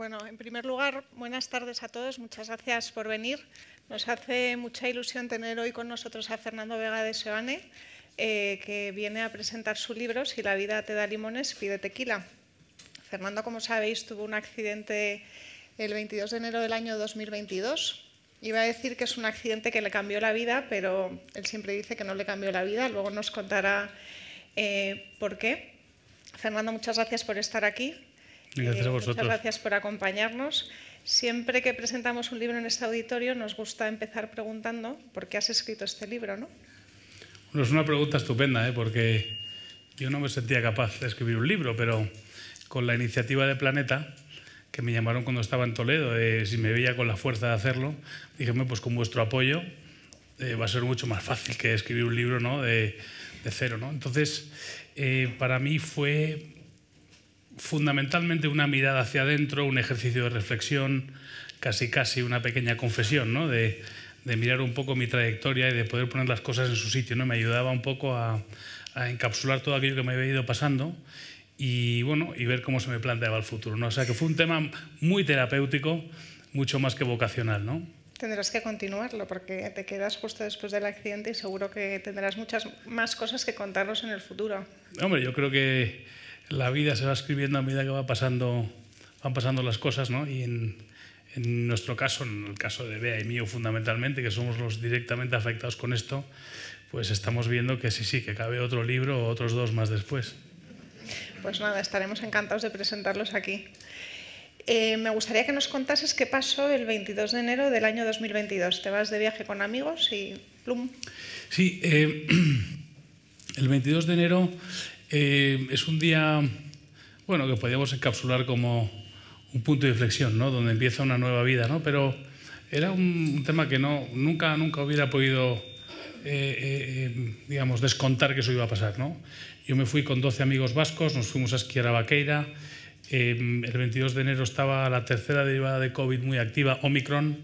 Bueno, en primer lugar, buenas tardes a todos. Muchas gracias por venir. Nos hace mucha ilusión tener hoy con nosotros a Fernando Vega de Seoane, eh, que viene a presentar su libro Si la vida te da limones, pide tequila. Fernando, como sabéis, tuvo un accidente el 22 de enero del año 2022. Iba a decir que es un accidente que le cambió la vida, pero él siempre dice que no le cambió la vida. Luego nos contará eh, por qué. Fernando, muchas gracias por estar aquí. Eh, muchas gracias por acompañarnos. Siempre que presentamos un libro en este auditorio nos gusta empezar preguntando por qué has escrito este libro, ¿no? es una pregunta estupenda, ¿eh? porque yo no me sentía capaz de escribir un libro, pero con la iniciativa de Planeta, que me llamaron cuando estaba en Toledo, eh, si me veía con la fuerza de hacerlo, dije, pues con vuestro apoyo eh, va a ser mucho más fácil que escribir un libro ¿no? de, de, cero. ¿no? Entonces, para mí fue fundamentalmente una mirada hacia adentro, un ejercicio de reflexión, casi casi una pequeña confesión, ¿no? de, mirar un poco mi trayectoria y de poder poner las cosas en su sitio. ¿no? Me ayudaba un poco a, encapsular todo aquello que me había ido pasando y, bueno, y ver cómo se me planteaba el futuro. ¿no? O sea que fue un tema muy terapéutico, mucho más que vocacional. ¿no? Tendrás que continuarlo porque te quedas justo después del accidente y seguro que tendrás muchas más cosas que contarnos en el futuro. Hombre, yo creo que la vida se va escribiendo a medida que va pasando, van pasando las cosas, ¿no? Y en, nuestro caso, en el caso de Bea y mío fundamentalmente, que somos los directamente afectados con esto, pues estamos viendo que sí, sí, que cabe otro libro o otros dos más después. Pues nada, estaremos encantados de presentarlos aquí. Eh, me gustaría que nos contases qué pasó el 22 de enero del año 2022. Te vas de viaje con amigos y plum. Sí, eh, el 22 de enero eh, es un día, bueno, que podíamos encapsular como un punto de inflexión, ¿no? Donde empieza una nueva vida, ¿no? Pero era un tema que no, nunca, nunca hubiera podido, eh, eh, digamos, descontar que eso iba a pasar, ¿no? Yo me fui con 12 amigos vascos, nos fuimos a esquiar a Vaqueira. Em, el 22 de enero estaba la tercera derivada de COVID muy activa, Omicron.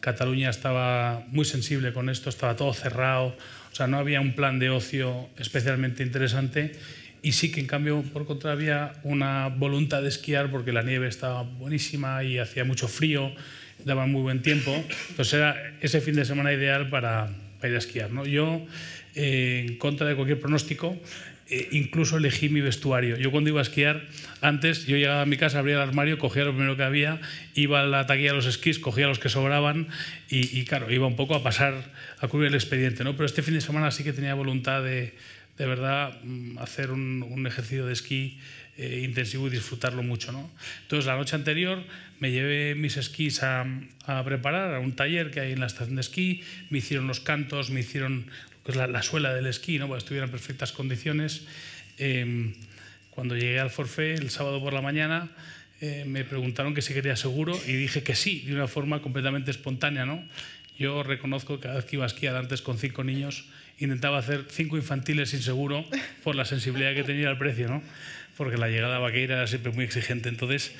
Cataluña estaba muy sensible con esto, estaba todo cerrado, o sea, no había un plan de ocio especialmente interesante y sí que en cambio, por contra, había una voluntad de esquiar porque la nieve estaba buenísima y hacía mucho frío, daba muy buen tiempo. Entonces pues era ese fin de semana ideal para, ir a esquiar. ¿no? Yo, eh, en contra de cualquier pronóstico, eh, incluso elegí mi vestuario. Yo cuando iba a esquiar, antes yo llegaba a mi casa, abría el armario, cogía lo primero que había, iba a la taquilla de los esquís, cogía los que sobraban y, y claro, iba un poco a pasar, a cubrir el expediente. ¿no? Pero este fin de semana sí que tenía voluntad de de verdad mm, hacer un, ejercicio de esquí eh, intensivo y disfrutarlo mucho. ¿no? Entonces la noche anterior me llevé mis esquís a, preparar a un taller que hay en la estación de esquí, me hicieron los cantos, me hicieron la, suela del esquí, ¿no? para que estuviera en perfectas condiciones. Em, cuando llegué al forfé el sábado por la mañana, eh, me preguntaron que si quería seguro y dije que sí, de una forma completamente espontánea. ¿no? Yo reconozco que cada vez que iba a antes con cinco niños, intentaba hacer cinco infantiles sin seguro por la sensibilidad que tenía al precio, ¿no? porque la llegada a vaqueira era siempre muy exigente. Entonces,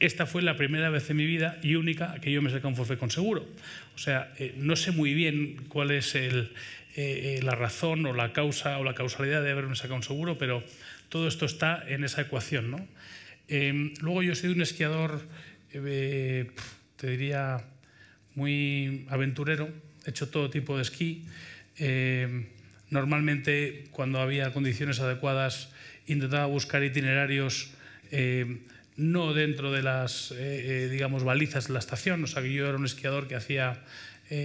esta fue la primera vez en mi vida y única que yo me saqué un forfait con seguro. O sea, eh, no sé muy bien cuál es eh, eh, la razón o la causa o la causalidad de haberme sacado un seguro, pero todo esto está en esa ecuación. ¿no? Em, luego yo he sido un esquiador, te diría, muy aventurero, he hecho todo tipo de esquí. Eh, normalmente, cuando había condiciones adecuadas, intentaba buscar itinerarios eh, no dentro de las, eh, digamos, balizas de la estación. O sea, que yo era un esquiador que hacía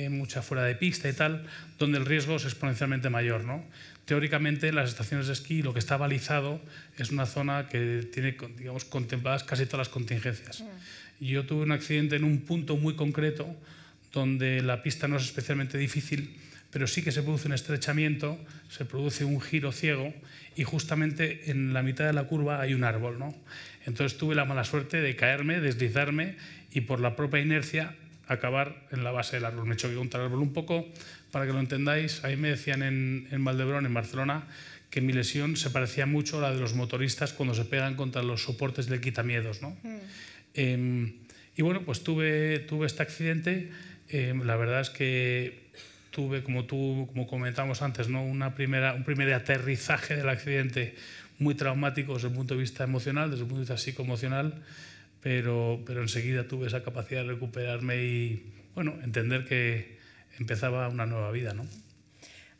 mucha fuera de pista y tal, donde el riesgo es exponencialmente mayor, ¿no? teóricamente las estaciones de esquí lo que está balizado es una zona que tiene digamos contempladas casi todas las contingencias. Mm. Yo tuve un accidente en un punto muy concreto donde la pista no es especialmente difícil pero sí que se produce un estrechamiento, se produce un giro ciego y justamente en la mitad de la curva hay un árbol. ¿no? Entonces tuve la mala suerte de caerme, deslizarme y por la propia inercia acabar en la base del árbol. Me choqué contra el árbol un poco, para que lo entendáis, ahí me decían en, en Valdebrón, en Barcelona, que mi lesión se parecía mucho a la de los motoristas cuando se pegan contra los soportes del quitamiedos. Em, y bueno, pues tuve, tuve este accidente, em, la verdad es que tuve, como tú, como comentamos antes, ¿no? Una primera, un primer aterrizaje del accidente muy traumático desde el punto de vista emocional, desde el punto de vista psicoemocional, pero, pero enseguida tuve esa capacidad de recuperarme y, bueno, entender que empezaba una nueva vida, ¿no?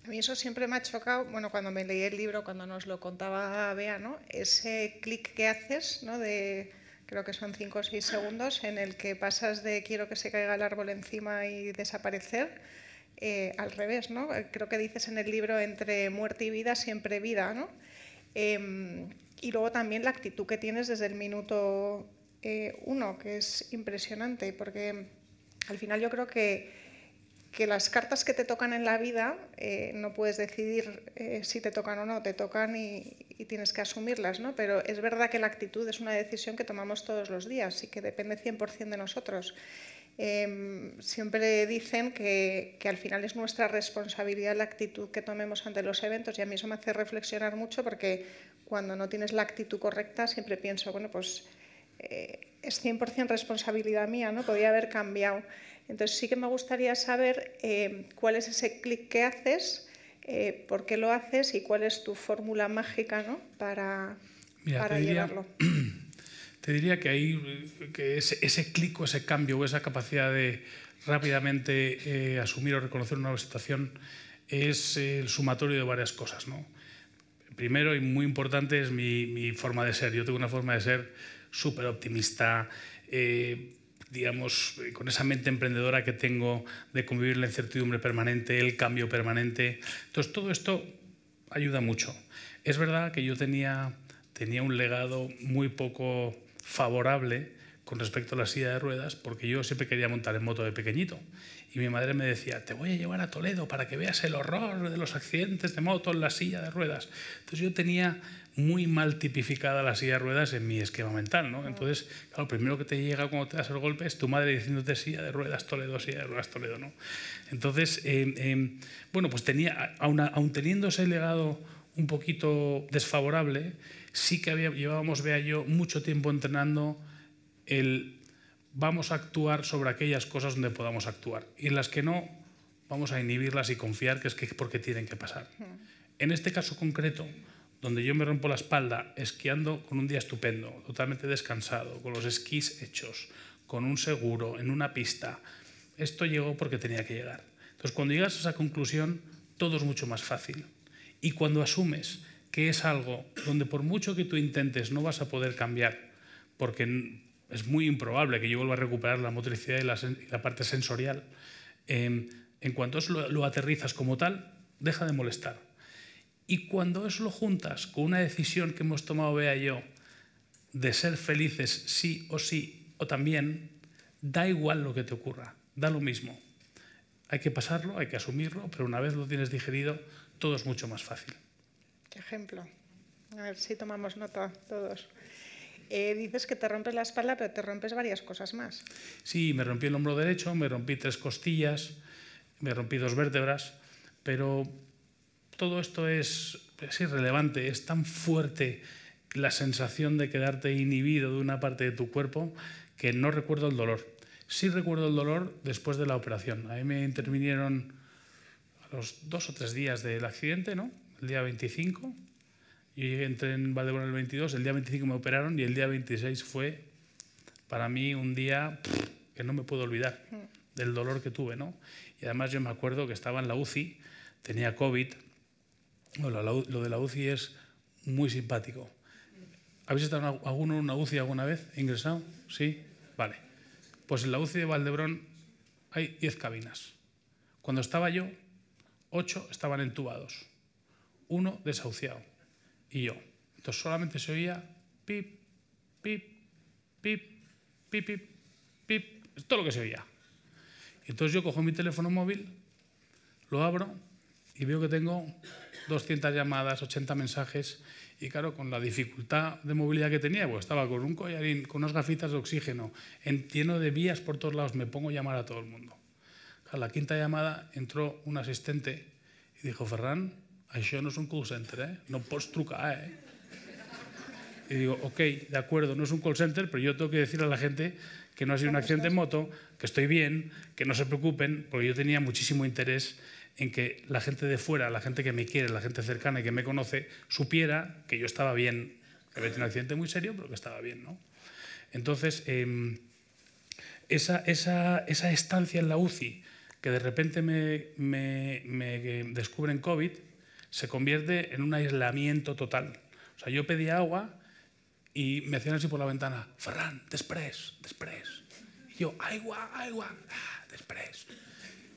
A mí eso siempre me ha chocado, bueno, cuando me leí el libro, cuando nos lo contaba Bea, ¿no? Ese clic que haces, ¿no? De, creo que son 5 o 6 segundos, en el que pasas de quiero que se caiga el árbol encima y desaparecer eh, al revés, ¿no? Eh, creo que dices en el libro entre muerte y vida, siempre vida, em, y luego también la actitud que tienes desde el minuto eh, uno, que es impresionante, porque al final yo creo que, las cartas que te tocan en la vida no puedes decidir si te tocan o no, te tocan y, tienes que asumirlas, ¿no? Pero es verdad que la actitud es una decisión que tomamos todos los días y que depende 100% de nosotros. Em, siempre dicen que, al final es nuestra responsabilidad la actitud que tomemos ante los eventos y a mí eso me hace reflexionar mucho porque cuando no tienes la actitud correcta siempre pienso, bueno, pues eh, es 100% responsabilidad mía, ¿no? Podría haber cambiado. Entonces sí que me gustaría saber em, cuál es ese clic que haces, eh, por qué lo haces y cuál es tu fórmula mágica, ¿no? Para, para llevarlo. te diría que ahí eh, ese, clic o ese cambio o esa capacidad de rápidamente eh, asumir o reconocer una nueva situación es el sumatorio de varias cosas. ¿no? Primero y muy importante es mi, forma de ser. Yo tengo una forma de ser súper optimista, eh, digamos, con esa mente emprendedora que tengo de convivir la incertidumbre permanente, el cambio permanente. Entonces todo esto ayuda mucho. Es verdad que yo tenía, tenía un legado muy poco favorable con respecto a la silla de ruedas, porque yo siempre quería montar en moto de pequeñito. Y mi madre me decía, te voy a llevar a Toledo para que veas el horror de los accidentes de moto en la silla de ruedas. Entonces yo tenía muy mal tipificada la silla de ruedas en mi esquema mental, ¿no? Entonces, claro, lo primero que te llega cuando te das el golpe es tu madre diciéndote silla de ruedas, Toledo, silla de ruedas, Toledo, ¿no? Entonces, em, em, bueno, pues tenía, aun, aun teniendo ese legado un poquito desfavorable, sí que llevábamos, vea yo, mucho tiempo entrenando el vamos a actuar sobre aquellas cosas donde podamos actuar y en las que no vamos a inhibirlas y confiar que es que porque tienen que pasar. En este caso concreto, donde yo me rompo la espalda esquiando con un día estupendo, totalmente descansado, con los esquís hechos, con un seguro, en una pista, esto llegó porque tenía que llegar. Entonces, cuando llegas a esa conclusión, todo es mucho más fácil. Y cuando asumes que es algo donde por mucho que tú intentes no vas a poder cambiar, porque es muy improbable que yo vuelva a recuperar la motricidad y la, parte sensorial, em, en cuanto lo, lo aterrizas como tal, deja de molestar. Y cuando eso lo juntas con una decisión que hemos tomado, Bea yo, de ser felices sí o sí o también, da igual lo que te ocurra, da lo mismo. Hay que pasarlo, hay que asumirlo, pero una vez lo tienes digerido, todo es mucho más fácil ejemplo. A ver si tomamos nota todos. Eh, dices que te rompes la espalda, pero te rompes varias cosas más. Sí, me rompí el hombro derecho, me rompí tres costillas, me rompí dos vértebras, pero todo esto es, irrelevante, es tan fuerte la sensación de quedarte inhibido de una parte de tu cuerpo que no recuerdo el dolor. Sí recuerdo el dolor después de la operación. A mí me intervinieron a los dos o tres días del accidente, ¿no? el día 25. Yo llegué, entré en Valdebrón el 22, el día 25 me operaron y el día 26 fue para mí un día que no me puedo olvidar del dolor que tuve, ¿no? Y además yo me acuerdo que estaba en la UCI, tenía COVID. lo de la UCI es muy simpático. ¿Habéis estado alguno en una UCI alguna vez? ¿Ingresado? ¿Sí? Vale. Pues en la UCI de Valdebrón hay 10 cabinas. Cuando estaba yo, 8 estaban entubados uno desahuciado. Y yo. Entonces solamente se oía pip, pip, pip, pip, pip, pip, todo lo que se oía. Entonces yo cojo mi teléfono móvil, lo abro y veo que tengo 200 llamadas, 80 mensajes y claro, con la dificultad de movilidad que tenía, pues estaba con un collarín, con unas gafitas de oxígeno, lleno de vías por todos lados, me pongo a llamar a todo el mundo. A la quinta llamada entró un asistente y dijo, Ferran, yo no es un call center, eh? no em truca, trucar, eh? Y digo, ok, de acuerdo, no es un call center, pero yo tengo que decir a la gente que no ha sido un accidente en moto, que estoy bien, que no se preocupen, porque yo tenía muchísimo interés en que la gente de fuera, la gente que me quiere, la gente cercana y que me conoce, supiera que yo estaba bien, que había tenido un accidente muy serio, pero que estaba bien, ¿no? Entonces, em, esa, estancia en la UCI, que de repente me, me descubren COVID, se convierte en un aislamiento total. O sea, yo pedí agua y me hacían así por la ventana, Ferran, després, després. Y yo, agua, agua, ah, después.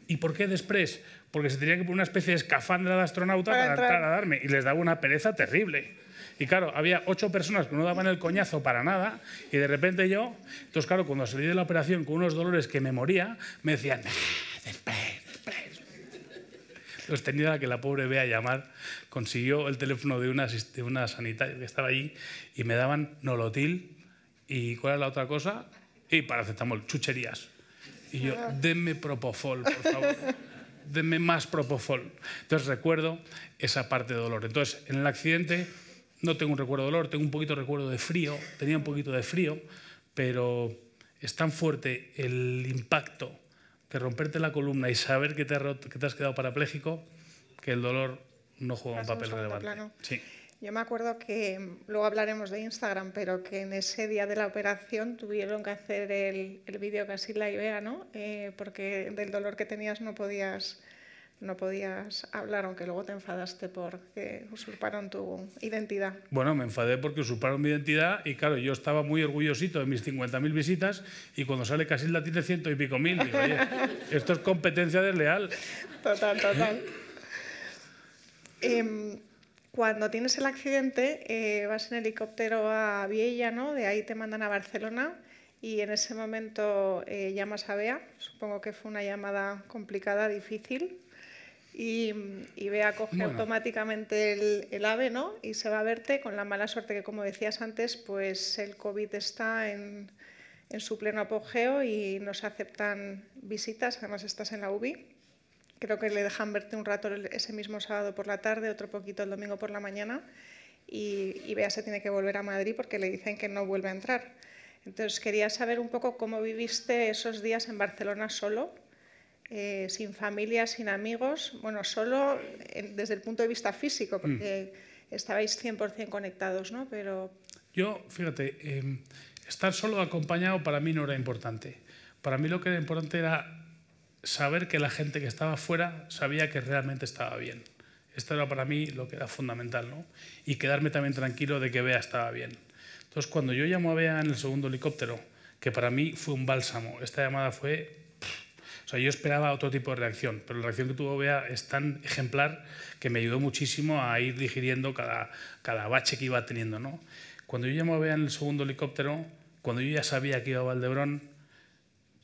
¿Y por qué després? Porque se tenía que poner una especie de escafandra de astronauta para, entrar. a darme y les daba una pereza terrible. Y claro, había ocho personas que no daban el coñazo para nada y de repente yo, entonces claro, cuando salí de la operación con unos dolores que me moría, me decían, después, entonces pues tenía que la pobre vea llamar, consiguió el teléfono de una, una sanitaria que estaba allí y me daban nolotil y ¿cuál era la otra cosa? Y paracetamol, chucherías. Y yo, denme propofol, por favor. denme más propofol. Entonces recuerdo esa parte de dolor. Entonces, en el accidente no tengo un recuerdo de dolor, tengo un poquito de recuerdo de frío, tenía un poquito de frío, pero es tan fuerte el impacto que romperte la columna y saber que te, has que te has quedado parapléjico, que el dolor no juega un papel relevante. Sí. Yo me acuerdo que, luego hablaremos de Instagram, pero que en ese día de la operación tuvieron que hacer el, el vídeo casi la idea, ¿no? Eh, porque del dolor que tenías no podías no podías hablar, aunque luego te enfadaste porque usurparon tu identidad. Bueno, me enfadé porque usurparon mi identidad y claro, yo estaba muy orgullosito de mis 50.000 visitas y cuando sale Casilda tiene ciento y pico mil. Digo, Oye, esto es competencia desleal. Total, total. Em, cuando tienes el accidente, eh, vas en helicóptero a Viella, ¿no? De ahí te mandan a Barcelona y en ese momento eh, llamas a Bea. Supongo que fue una llamada complicada, difícil y, y Bea coge automáticamente el, ave ¿no? y se va a verte con la mala suerte que, como decías antes, pues el COVID está en, su pleno apogeo y no se aceptan visitas, además estás en la UBI. Creo que le dejan verte un rato ese mismo sábado por la tarde, otro poquito el domingo por la mañana y, vea se tiene que volver a Madrid porque le dicen que no vuelve a entrar. Entonces quería saber un poco cómo viviste esos días en Barcelona solo eh, sin familia, sin amigos, bueno, solo eh, desde el punto de vista físico, mm. porque estabais 100% conectados, ¿no? Pero... Yo, fíjate, em, estar solo acompañado para mí no era importante. Para mí lo que era importante era saber que la gente que estaba fuera sabía que realmente estaba bien. Esto era para mí lo que era fundamental, ¿no? Y quedarme también tranquilo de que Bea estaba bien. Entonces, cuando yo llamo a Bea en el segundo helicóptero, que para mí fue un bálsamo, esta llamada fue sea, yo esperaba otro tipo de reacción, pero la reacción que tuvo Bea es tan ejemplar que me ayudó muchísimo a ir digiriendo cada, cada bache que iba teniendo. ¿no? Cuando yo llamo a Bea en el segundo helicóptero, cuando yo ya sabía que iba a Valdebrón,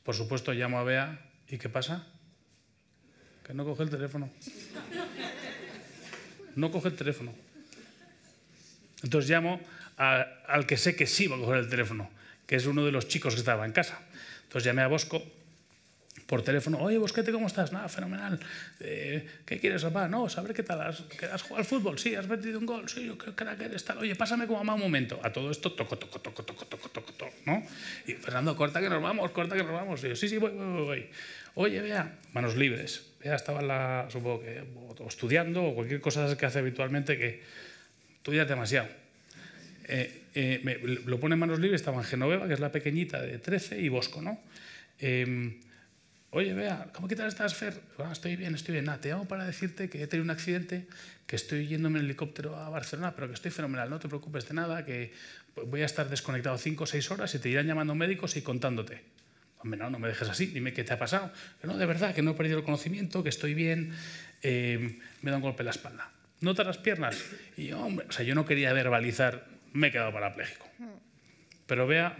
por supuesto llamo a Bea y ¿qué pasa? Que no coge el teléfono. No coge el teléfono. Entonces llamo al que sé que sí va a coger el teléfono, que es uno de los chicos que estaba en casa. Entonces llamé a Bosco por teléfono, oye, Bosquete, ¿cómo estás? Nada, fenomenal. Eh, ¿Qué quieres, papá? No, saber pues qué tal. ¿Has, que al fútbol? Sí, has metido un gol. Sí, yo creo que eres tal. Oye, pásame como a un momento. A todo esto, toco, toco, toco, toco, toco, toco, toco, ¿no? Y Fernando, corta que nos vamos, corta que nos vamos. Y yo, sí, sí, voy, voy, voy. Oye, vea, manos libres. Vea, estaba la, supongo que estudiando o cualquier cosa que hace habitualmente que estudias demasiado. Eh, eh, lo pone en manos libres, estaba en Genoveva, que es la pequeñita de 13, y Bosco, ¿no? Eh, Oye, vea, ¿cómo que tal estás, Fer? Ah, estoy bien, estoy bien. te llamo para decirte que he tenido un accidente, que estoy yéndome en helicóptero a Barcelona, pero que estoy fenomenal, no te preocupes de nada, que voy a estar desconectado cinco o seis horas y te irán llamando médicos y contándote. Hombre, no, no me dejes así, dime qué te ha pasado. Que no, de verdad, que no he perdido el conocimiento, que estoy bien, eh, me da un golpe en la espalda. nota las piernas? Y hombre, o sea, yo no quería verbalizar, me he quedado parapléjico. Mm. Pero vea,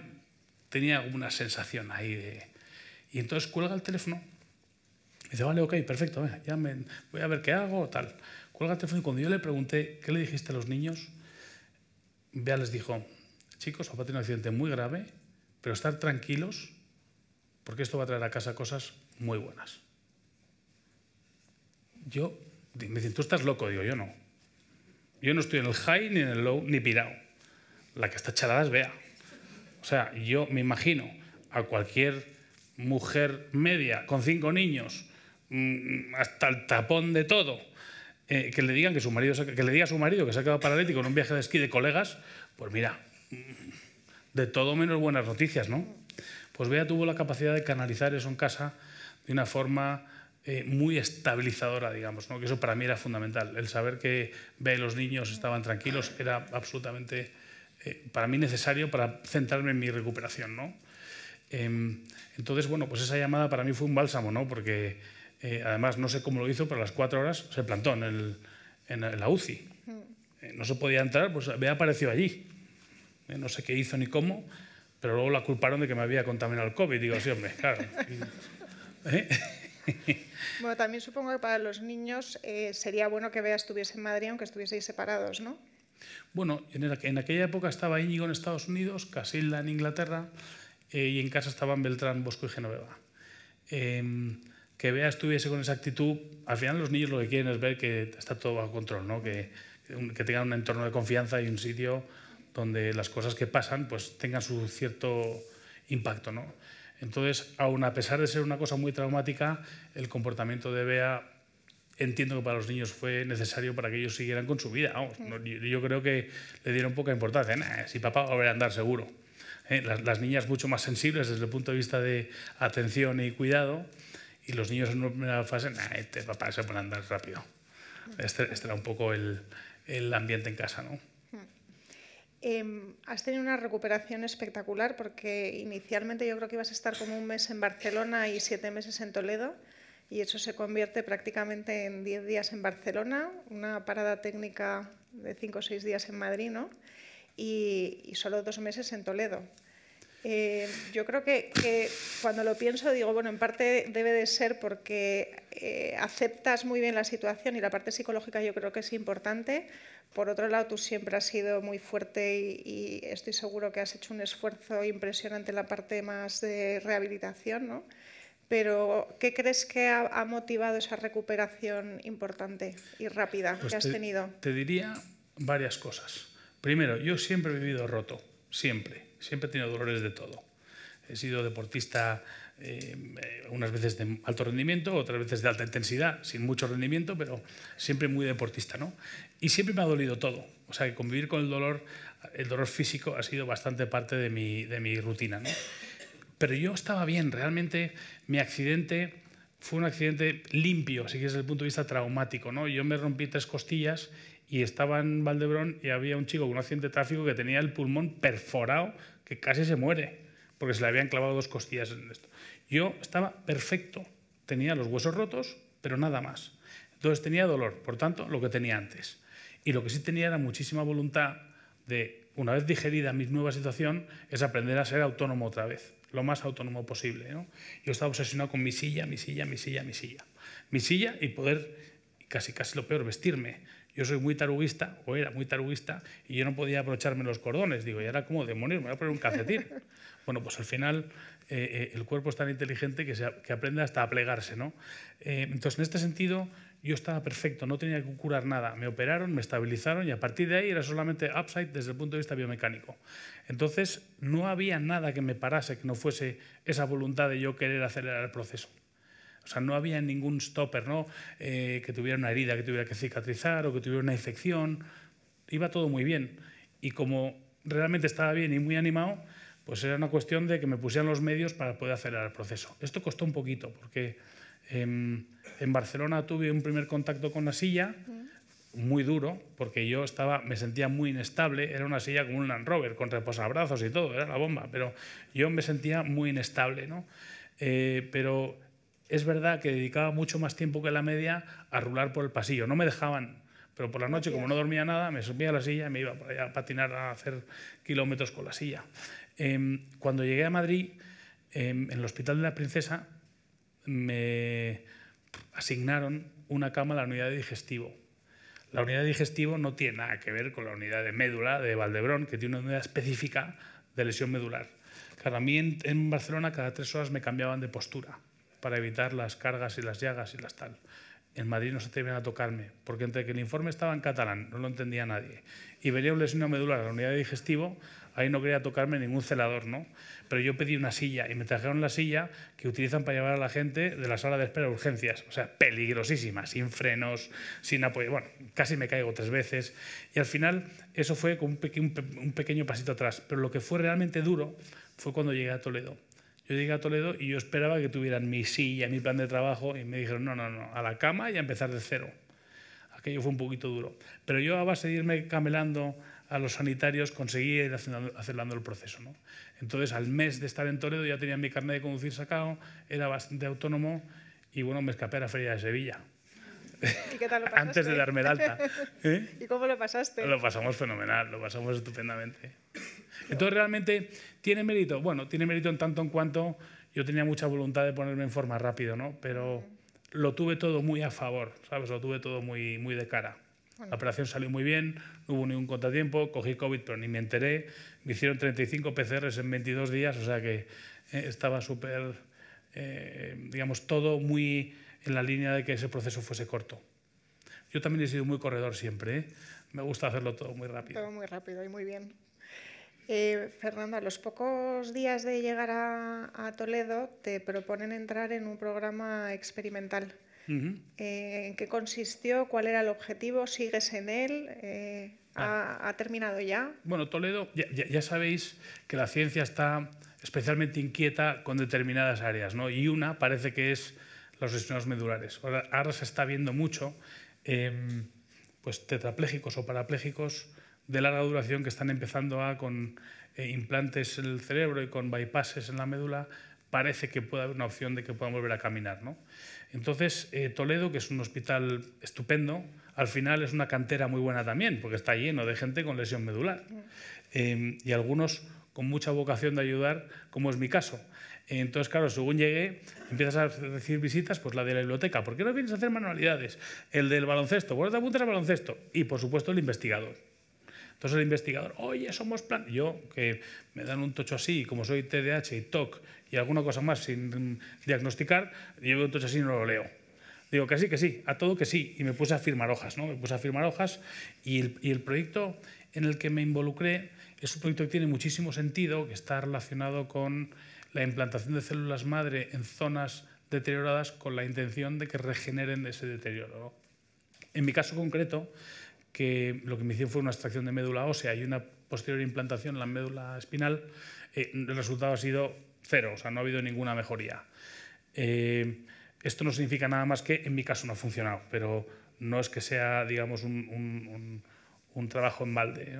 tenía una sensación ahí de y entonces cuelga el teléfono. Y dice, vale, ok, perfecto, voy a ver qué hago, tal. Cuelga el teléfono y cuando yo le pregunté, ¿qué le dijiste a los niños? Bea les dijo, chicos, papá tiene un accidente muy grave, pero estar tranquilos porque esto va a traer a casa cosas muy buenas. Yo, me dicen, tú estás loco, digo, yo no. Yo no estoy en el high, ni en el low, ni pirado. La que está charada es Bea. O sea, yo me imagino a cualquier mujer media, con cinco niños, mm, hasta el tapón de todo, eh, que le digan que su marido que le diga a su marido que se ha quedado paralítico en un viaje de esquí de colegas, pues mira, mm, de todo menos buenas noticias, ¿no? Pues Bea tuvo la capacidad de canalizar eso en casa de una forma eh, muy estabilizadora, digamos, ¿no? que eso para mí era fundamental. El saber que Bea y los niños estaban tranquilos era absolutamente, eh, para mí, necesario para centrarme en mi recuperación. ¿no? Em, entonces, bueno, pues esa llamada para mí fue un bálsamo, ¿no? Porque eh, además no sé cómo lo hizo, pero a las cuatro horas se plantó en, la UCI. Eh, no se podía entrar, pues había aparecido allí. Eh, no sé qué hizo ni cómo, pero luego la culparon de que me había contaminado el COVID. Digo, sí, hombre, claro. Bueno, también supongo que para los niños sería bueno que Bea estuviese en Madrid, aunque estuvieseis separados, ¿no? Bueno, en, en aquella época estaba Íñigo en Estados Unidos, Casilda en Inglaterra, eh, y en casa estaban Beltrán, Bosco y Genoveva. Em, que Bea estuviese con esa actitud, al final los niños lo que quieren es ver que está todo bajo control, que, tengan un entorno de confianza y un sitio donde las cosas que pasan pues tengan su cierto impacto. ¿no? Entonces, aun a pesar de ser una cosa muy traumática, el comportamiento de Bea entiendo que para los niños fue necesario para que ellos siguieran con su vida. yo, creo que le dieron poca importancia. si papá va a andar seguro. ¿eh? las, niñas mucho más sensibles desde el punto de vista de atención y cuidado, y los niños en una primera fase, este papá se pone a andar rápido. Este, este era un poco el, ambiente en casa, ¿no? Hmm. Em, has tenido una recuperación espectacular porque inicialmente yo creo que ibas a estar como un mes en Barcelona y siete meses en Toledo y eso se convierte prácticamente en diez días en Barcelona, una parada técnica de cinco o seis días en Madrid, ¿no? y, solo dos meses en Toledo. Eh, yo creo que, cuando lo pienso digo, bueno, en parte debe de ser porque eh, aceptas muy bien la situación y la parte psicológica yo creo que es importante. Por otro lado, tú siempre has sido muy fuerte y, estoy seguro que has hecho un esfuerzo impresionante en la parte más de rehabilitación, ¿no? Pero, ¿qué crees que ha, motivado esa recuperación importante y rápida que pues has tenido? Te diría varias cosas. Primero, yo siempre he vivido roto, siempre, siempre he tenido dolores de todo. He sido deportista eh, unas veces de alto rendimiento, otras veces de alta intensidad, sin mucho rendimiento, pero siempre muy deportista, ¿no? Y siempre me ha dolido todo. O sea, que convivir con el dolor, el dolor físico ha sido bastante parte de mi, de mi rutina, ¿no? Pero yo estaba bien, realmente mi accidente fue un accidente limpio, así que desde el punto de vista traumático, ¿no? Yo me rompí tres costillas y estaba en Valdebrón y había un chico con un accidente de tráfico que tenía el pulmón perforado, que casi se muere, porque se le habían clavado dos costillas en esto. Yo estaba perfecto, tenía los huesos rotos, pero nada más. Entonces tenía dolor, por tanto, lo que tenía antes. Y lo que sí tenía era muchísima voluntad de, una vez digerida mi nueva situación, es aprender a ser autónomo otra vez, lo más autónomo posible. Yo estaba obsesionado con mi silla, mi silla, mi silla, mi silla. Mi silla y poder, casi casi lo peor, vestirme yo soy muy taruguista, o era muy taruguista, y yo no podía abrocharme los cordones. Digo, y era como demonios, me voy a poner un calcetín. bueno, pues al final eh, eh, el cuerpo es tan inteligente que, aprende hasta a plegarse. ¿no? Eh, entonces, en este sentido, yo estaba perfecto, no tenía que curar nada. Me operaron, me estabilizaron y a partir de ahí era solamente upside desde el punto de vista biomecánico. Entonces, no había nada que me parase que no fuese esa voluntad de yo querer acelerar el proceso. O sea, no había ningún stopper, ¿no? Eh, que tuviera una herida, que tuviera que cicatrizar o que tuviera una infección. Iba todo muy bien. Y como realmente estaba bien y muy animado, pues era una cuestión de que me pusieran los medios para poder acelerar el proceso. Esto costó un poquito, porque em, en Barcelona tuve un primer contacto con la silla, muy duro, porque yo estaba, me sentía muy inestable, era una silla como un Land Rover, con reposabrazos y todo, era la bomba, pero yo me sentía muy inestable, ¿no? Eh, pero es verdad que dedicaba mucho más tiempo que la media a rular por el pasillo. No me dejaban, pero por la noche, como no dormía nada, me subía a la silla y me iba a patinar a hacer kilómetros con la silla. Em, cuando llegué a Madrid, em, en el Hospital de la Princesa, me asignaron una cama a la unidad de digestivo. La unidad de digestivo no tiene nada que ver con la unidad de médula de Valdebrón, que tiene una unidad específica de lesión medular. Cada a mí en Barcelona cada tres horas me cambiaban de postura para evitar las cargas y las llagas y las tal. En Madrid no se atrevían a tocarme, porque entre que el informe estaba en catalán, no lo entendía nadie, y venía un lesión medular a la unidad de digestivo, ahí no quería tocarme ningún celador, ¿no? Pero yo pedí una silla y me trajeron la silla que utilizan para llevar a la gente de la sala de espera a urgencias, o sea, peligrosísima, sin frenos, sin apoyo. Bueno, casi me caigo tres veces y al final eso fue con un pequeño pasito atrás, pero lo que fue realmente duro fue cuando llegué a Toledo yo llegué a Toledo y yo esperaba que tuvieran mi silla, mi plan de trabajo, y me dijeron, no, no, no, a la cama y a empezar de cero. Aquello fue un poquito duro. Pero yo a seguirme camelando a los sanitarios conseguí ir acelerando el proceso. ¿no? Entonces, al mes de estar en Toledo ya tenía mi carnet de conducir sacado, era bastante autónomo y bueno, me escapé a la feria de Sevilla. ¿Y qué tal lo antes de darme el alta. ¿eh? ¿Y cómo lo pasaste? Lo pasamos fenomenal, lo pasamos estupendamente. Entonces, realmente, ¿tiene mérito? Bueno, tiene mérito en tanto en cuanto yo tenía mucha voluntad de ponerme en forma rápido, ¿no? Pero lo tuve todo muy a favor, ¿sabes? Lo tuve todo muy, muy de cara. La operación salió muy bien, no hubo ningún contratiempo, cogí COVID, pero ni me enteré. Me hicieron 35 PCRs en 22 días, o sea que eh, estaba súper, eh, digamos, todo muy en la línea de que ese proceso fuese corto. Yo también he sido muy corredor siempre, ¿eh? me gusta hacerlo todo muy rápido. Todo muy rápido y muy bien. Eh, Fernando, a los pocos días de llegar a, Toledo te proponen entrar en un programa experimental. Eh, ¿En qué consistió? ¿Cuál era el objetivo? ¿Sigues en él? Eh, ah. ha, terminado ya? Bueno, Toledo, ya, ya, sabéis que la ciencia está especialmente inquieta con determinadas áreas, ¿no? Y una parece que es los lesionados medulares. Ahora, se está viendo mucho eh, pues tetrapléjicos o parapléjicos de larga duración que están empezando a con eh, implantes en el cerebro y con bypasses en la médula parece que puede haber una opción de que puedan volver a caminar. ¿no? Entonces, eh, Toledo, que es un hospital estupendo, al final es una cantera muy buena también, porque está lleno de gente con lesión medular. Em, y algunos con mucha vocación de ayudar, como es mi caso. Entonces, claro, según llegué, empiezas a recibir visitas, pues la de la biblioteca, ¿por qué no vienes a hacer manualidades? El del baloncesto, bueno, te apuntas al baloncesto. Y, por supuesto, el investigador. Entonces el investigador, oye, somos plan... Yo, que me dan un tocho así, como soy TDAH y TOC y alguna cosa más sin diagnosticar, yo veo un tocho así y no lo leo. Digo, que sí, que sí, a todo que sí. Y me puse a firmar hojas, ¿no? Me puse a firmar hojas y el, y el proyecto en el que me involucré es un proyecto que tiene muchísimo sentido, que está relacionado con la implantación de células madre en zonas deterioradas con la intención de que regeneren ese deterioro. En mi caso concreto, que lo que me hicieron fue una extracción de médula ósea y una posterior implantación en la médula espinal, eh, el resultado ha sido cero, o sea, no ha habido ninguna mejoría. Eh, esto no significa nada más que en mi caso no ha funcionado, pero no es que sea, digamos, un, trabajo en balde.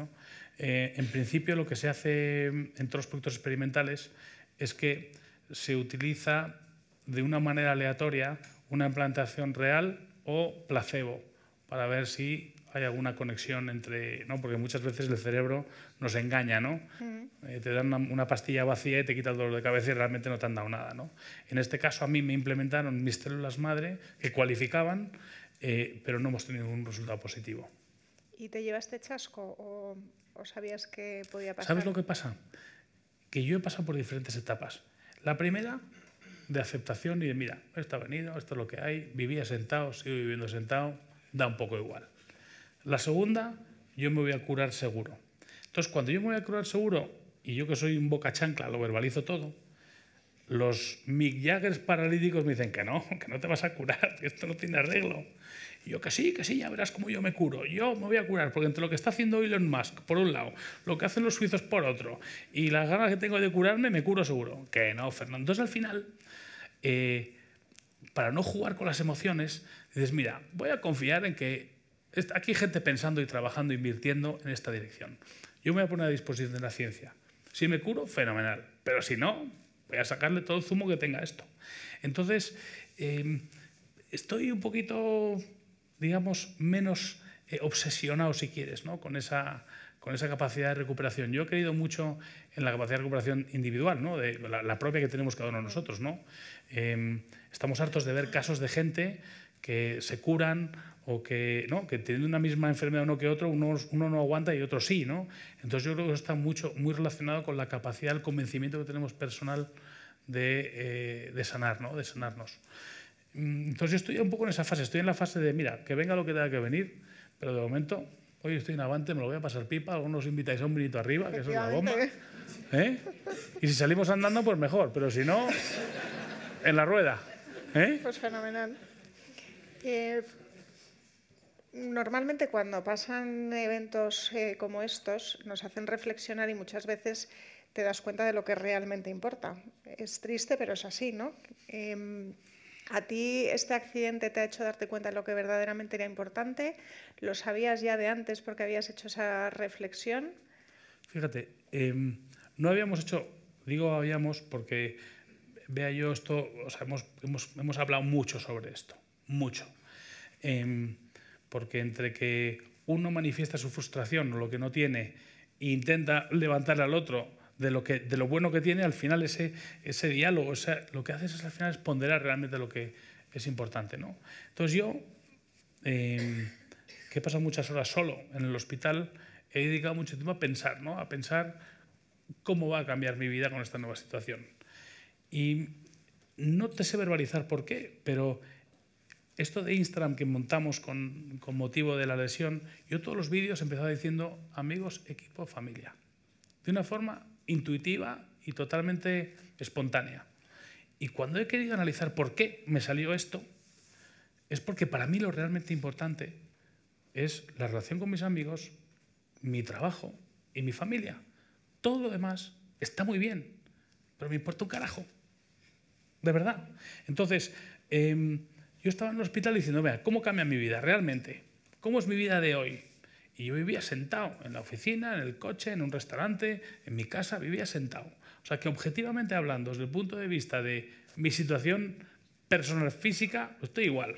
Eh, en principio, lo que se hace en todos los proyectos experimentales es que se utiliza de una manera aleatoria una implantación real o placebo para ver si hay alguna conexión entre, ¿no? porque muchas veces el cerebro nos engaña, ¿no? Mm. Eh, te dan una, pastilla vacía y te quita el dolor de cabeza y realmente no te han dado nada, ¿no? En este caso a mí me implementaron mis células madre que cualificaban, eh, pero no hemos tenido un resultado positivo. ¿Y te llevaste chasco o sabías que podía pasar? ¿Sabes lo que pasa? que yo he pasado por diferentes etapas. La primera, de aceptación y de, mira, esto ha venido, esto es lo que hay, vivía sentado, sigo viviendo sentado, da un poco igual. La segunda, yo me voy a curar seguro. Entonces, cuando yo me voy a curar seguro, y yo que soy un boca chancla, lo verbalizo todo, los Mick paralíticos me dicen que no, que no te vas a curar, que esto no tiene arreglo yo, que sí, que sí, ya verás cómo yo me curo. Yo me voy a curar, porque entre lo que está haciendo Elon Musk, por un lado, lo que hacen los suizos, por otro, y las ganas que tengo de curarme, me curo seguro. Que no, Fernando. Entonces, al final, eh, para no jugar con las emociones, dices, mira, voy a confiar en que aquí hay gente pensando y trabajando, invirtiendo en esta dirección. Yo me voy a poner a disposición de la ciencia. Si me curo, fenomenal. Pero si no, voy a sacarle todo el zumo que tenga esto. Entonces, eh, estoy un poquito digamos, menos eh, obsesionado, si quieres, ¿no? con, esa, con esa capacidad de recuperación. Yo he creído mucho en la capacidad de recuperación individual, ¿no? de la, propia que tenemos cada uno de nosotros. ¿no? Em, estamos hartos de ver casos de gente que se curan o que, ¿no? que teniendo una misma enfermedad uno que otro, uno, uno no aguanta y otro sí. ¿no? Entonces yo creo que eso está mucho, muy relacionado con la capacidad, el convencimiento que tenemos personal de, eh, de sanar, ¿no? de sanarnos. Mm, entonces yo estoy un poco en esa fase, estoy en la fase de, mira, que venga lo que tenga que venir, pero de momento, hoy estoy en Avante, me lo voy a pasar pipa, algunos os invitáis a un vinito arriba, que eso es una bomba. ¿eh? Y si salimos andando, pues mejor, pero si no, en la rueda. ¿Eh? Pues fenomenal. Eh, normalmente cuando pasan eventos eh, como estos, nos hacen reflexionar y muchas veces te das cuenta de lo que realmente importa. Es triste, pero es así, ¿no? Em, ¿A ti este accidente te ha hecho darte cuenta de lo que verdaderamente era importante? ¿Lo sabías ya de antes porque habías hecho esa reflexión? Fíjate, em, no habíamos hecho, digo habíamos porque vea yo esto, o sea, hemos, hablado mucho sobre esto, mucho. Em, porque entre que uno manifiesta su frustración o lo que no tiene e intenta levantar al otro de lo, que, de lo bueno que tiene, al final ese, ese diálogo, o sea, lo que haces es al final es ponderar realmente lo que es importante. ¿no? Entonces yo, em, que he pasado muchas horas solo en el hospital, he dedicado mucho tiempo a pensar, ¿no? a pensar cómo va a cambiar mi vida con esta nueva situación. Y no te sé verbalizar por qué, pero esto de Instagram que montamos con, con, motivo de la lesión, yo todos los vídeos empezaba diciendo amigos, equipo, familia. De una forma intuitiva y totalmente espontánea. Y cuando he querido analizar por qué me salió esto, es porque para mí lo realmente importante es la relación con mis amigos, mi trabajo y mi familia. Todo lo demás está muy bien, pero me importa un carajo. De verdad. Entonces, em, yo estaba en el hospital diciendo, vea, ¿cómo cambia mi vida realmente? ¿Cómo es mi vida de hoy? Y yo vivía sentado en la oficina, en el coche, en un restaurante, en mi casa, vivía sentado. O sea que objetivamente hablando, desde el punto de vista de mi situación personal física, estoy igual.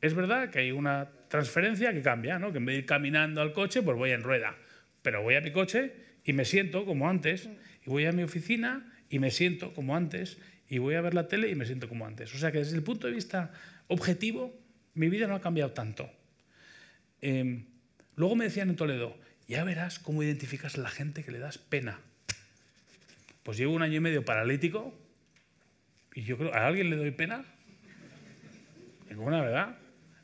Es verdad que hay una transferencia que cambia, ¿no? que en vez de ir caminando al coche, pues voy en rueda. Pero voy a mi coche y me siento como antes, mm. y voy a mi oficina y me siento como antes, y voy a ver la tele y me siento como antes. O sea que desde el punto de vista objetivo, mi vida no ha cambiado tanto. Em, Luego me decían en Toledo, ya verás cómo identificas a la gente que le das pena. Pues llevo un año y medio paralítico y yo creo, ¿a alguien le doy pena? ninguna verdad.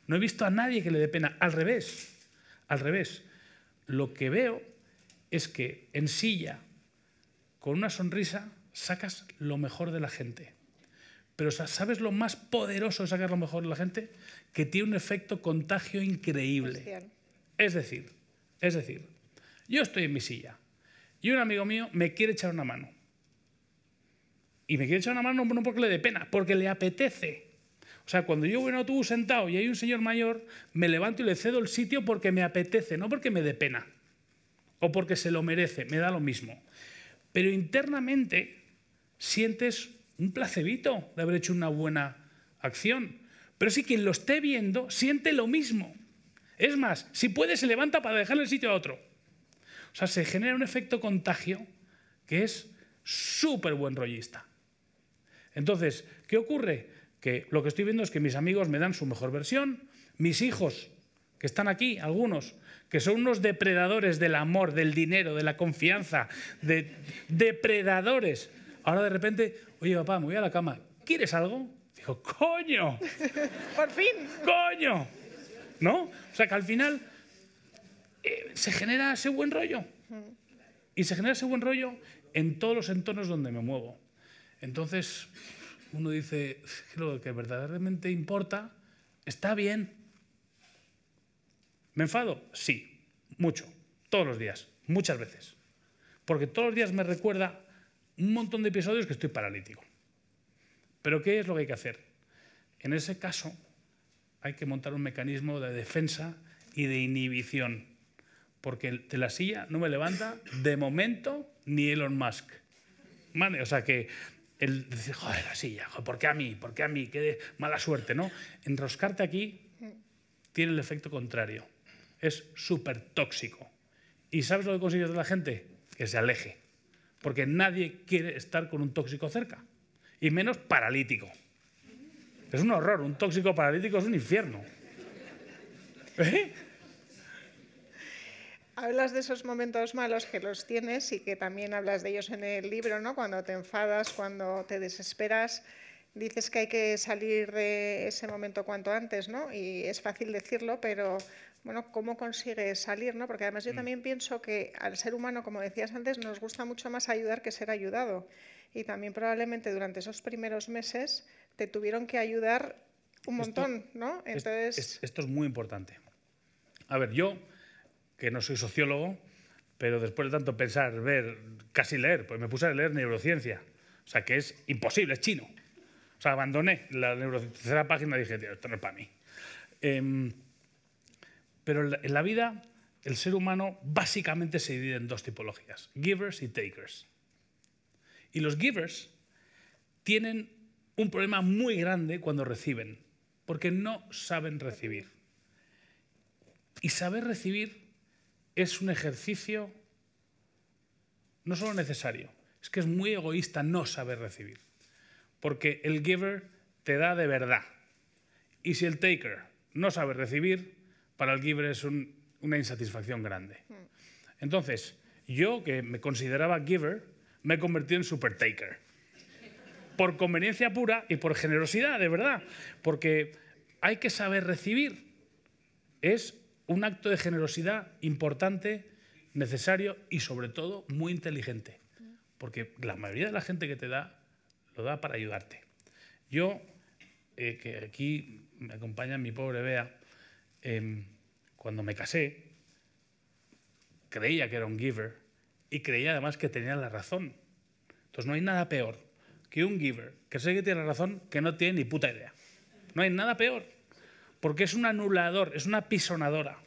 No he visto a nadie que le dé pena. Al revés, al revés. Lo que veo es que en silla, con una sonrisa, sacas lo mejor de la gente. Pero ¿sabes lo más poderoso de sacar lo mejor de la gente? Que tiene un efecto contagio increíble. Pues es decir, es decir, yo estoy en mi silla y un amigo mío me quiere echar una mano. Y me quiere echar una mano no porque le dé pena, porque le apetece. O sea, cuando yo voy en autobús sentado y hay un señor mayor, me levanto y le cedo el sitio porque me apetece, no porque me dé pena o porque se lo merece, me da lo mismo. Pero internamente sientes un placebito de haber hecho una buena acción. Pero si quien lo esté viendo siente lo mismo. Es más, si puede, se levanta para dejarle el sitio a otro. O sea, se genera un efecto contagio que es súper buen rollista. Entonces, ¿qué ocurre? Que lo que estoy viendo es que mis amigos me dan su mejor versión, mis hijos, que están aquí, algunos, que son unos depredadores del amor, del dinero, de la confianza, de depredadores. Ahora de repente, oye papá, me voy a la cama, ¿quieres algo? Digo, coño. Por fin. Coño. ¿no? O sea que al final eh, se genera ese buen rollo. Y se genera ese buen rollo en todos los entornos donde me muevo. Entonces, uno dice, lo que verdaderamente importa está bien. ¿Me enfado? Sí, mucho, todos los días, muchas veces. Porque todos los días me recuerda un montón de episodios que estoy paralítico. Pero ¿qué es lo que hay que hacer? En ese caso, hay que montar un mecanismo de defensa y de inhibición, porque de la silla no me levanta de momento ni Elon Musk. ¿Vale? O sea que él dice, joder, la silla, joder, ¿por qué a mí? ¿Por qué a mí? Qué mala suerte, ¿no? Enroscarte aquí tiene el efecto contrario. Es súper tóxico. ¿Y sabes lo que consigues de la gente? Que se aleje. Porque nadie quiere estar con un tóxico cerca. Y menos paralítico. Es un horror, un tóxico paralítico es un infierno. ¿Eh? Hablas de esos momentos malos que los tienes y que también hablas de ellos en el libro, ¿no? Cuando te enfadas, cuando te desesperas, dices que hay que salir de ese momento cuanto antes, ¿no? Y es fácil decirlo, pero bueno, ¿cómo consigues salir, no? Porque además yo mm. también pienso que al ser humano, como decías antes, nos gusta mucho más ayudar que ser ayudado. Y también probablemente durante esos primeros meses te tuvieron que ayudar un montón, ¿no? Entonces... esto es muy importante. A ver, yo, que no soy sociólogo, pero después de tanto pensar, ver, casi leer, pues me puse a leer neurociencia. O sea, que es imposible, es chino. O sea, abandoné la neurociencia página y dije, tío, esto no es para mí. Em, pero en la vida, el ser humano básicamente se divide en dos tipologías, givers y takers. Y los givers tienen un problema muy grande cuando reciben, porque no saben recibir. Y saber recibir es un ejercicio no solo necesario, es que es muy egoísta no saber recibir, porque el giver te da de verdad. Y si el taker no sabe recibir, para el giver es una insatisfacción grande. Hmm. Entonces, yo que me consideraba giver, me he convertido en super taker por conveniencia pura y por generosidad, de verdad, porque hay que saber recibir. Es un acto de generosidad importante, necesario y sobre todo muy inteligente, porque la mayoría de la gente que te da, lo da para ayudarte. Yo, eh, que aquí me acompaña mi pobre Bea, em, cuando me casé, creía que era un giver y creía además que tenía la razón. Entonces no hay nada peor que un giver, que sé que tiene razón, que no tiene ni puta idea. No hay nada peor, porque es un anulador, es una pisonadora.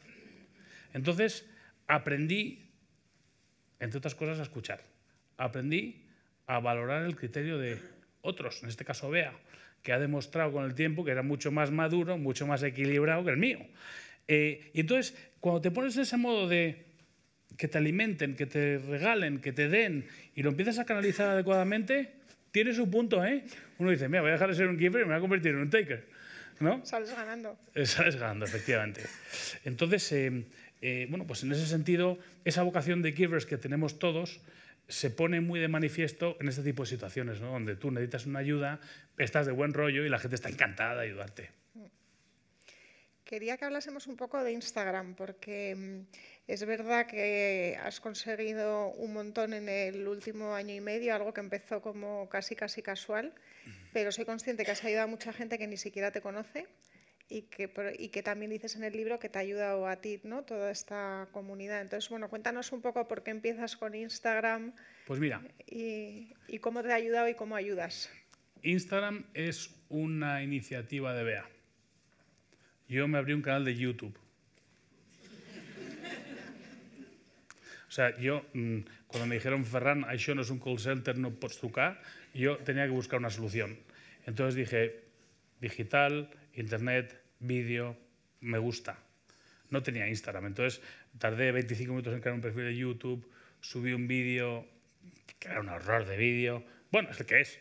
Entonces aprendí, entre otras cosas, a escuchar. Aprendí a valorar el criterio de otros, en este caso Bea, que ha demostrado con el tiempo que era mucho más maduro, mucho más equilibrado que el mío. Eh, y entonces, cuando te pones en ese modo de que te alimenten, que te regalen, que te den, y lo empiezas a canalizar adecuadamente, tiene su punto, ¿eh? Uno dice, mira, voy a dejar de ser un giver y me voy a convertir en un taker. ¿No? Sales ganando. Eh, sales ganando, efectivamente. Entonces, eh, eh, bueno, pues en ese sentido, esa vocación de givers que tenemos todos se pone muy de manifiesto en este tipo de situaciones, ¿no? donde tú necesitas una ayuda, estás de buen rollo y la gente está encantada de ayudarte. Quería que hablásemos un poco de Instagram, porque mm, es verdad que has conseguido un montón en el último año y medio, algo que empezó como casi casi casual, pero soy consciente que has ayudado a mucha gente que ni siquiera te conoce y que, y que también dices en el libro que te ha ayudado a ti, ¿no? Toda esta comunidad. Entonces, bueno, cuéntanos un poco por qué empiezas con Instagram. Pues mira. Y, y cómo te ha ayudado y cómo ayudas. Instagram es una iniciativa de BEA yo me abrí un canal de YouTube. O sea, yo, mm, cuando me dijeron, Ferran, això no es un call center, no pots tocar, yo tenía que buscar una solución. Entonces dije, digital, internet, vídeo, me gusta. No tenía Instagram, entonces tardé 25 minutos en crear un perfil de YouTube, subí un vídeo, que era un horror de vídeo, bueno, es el que es.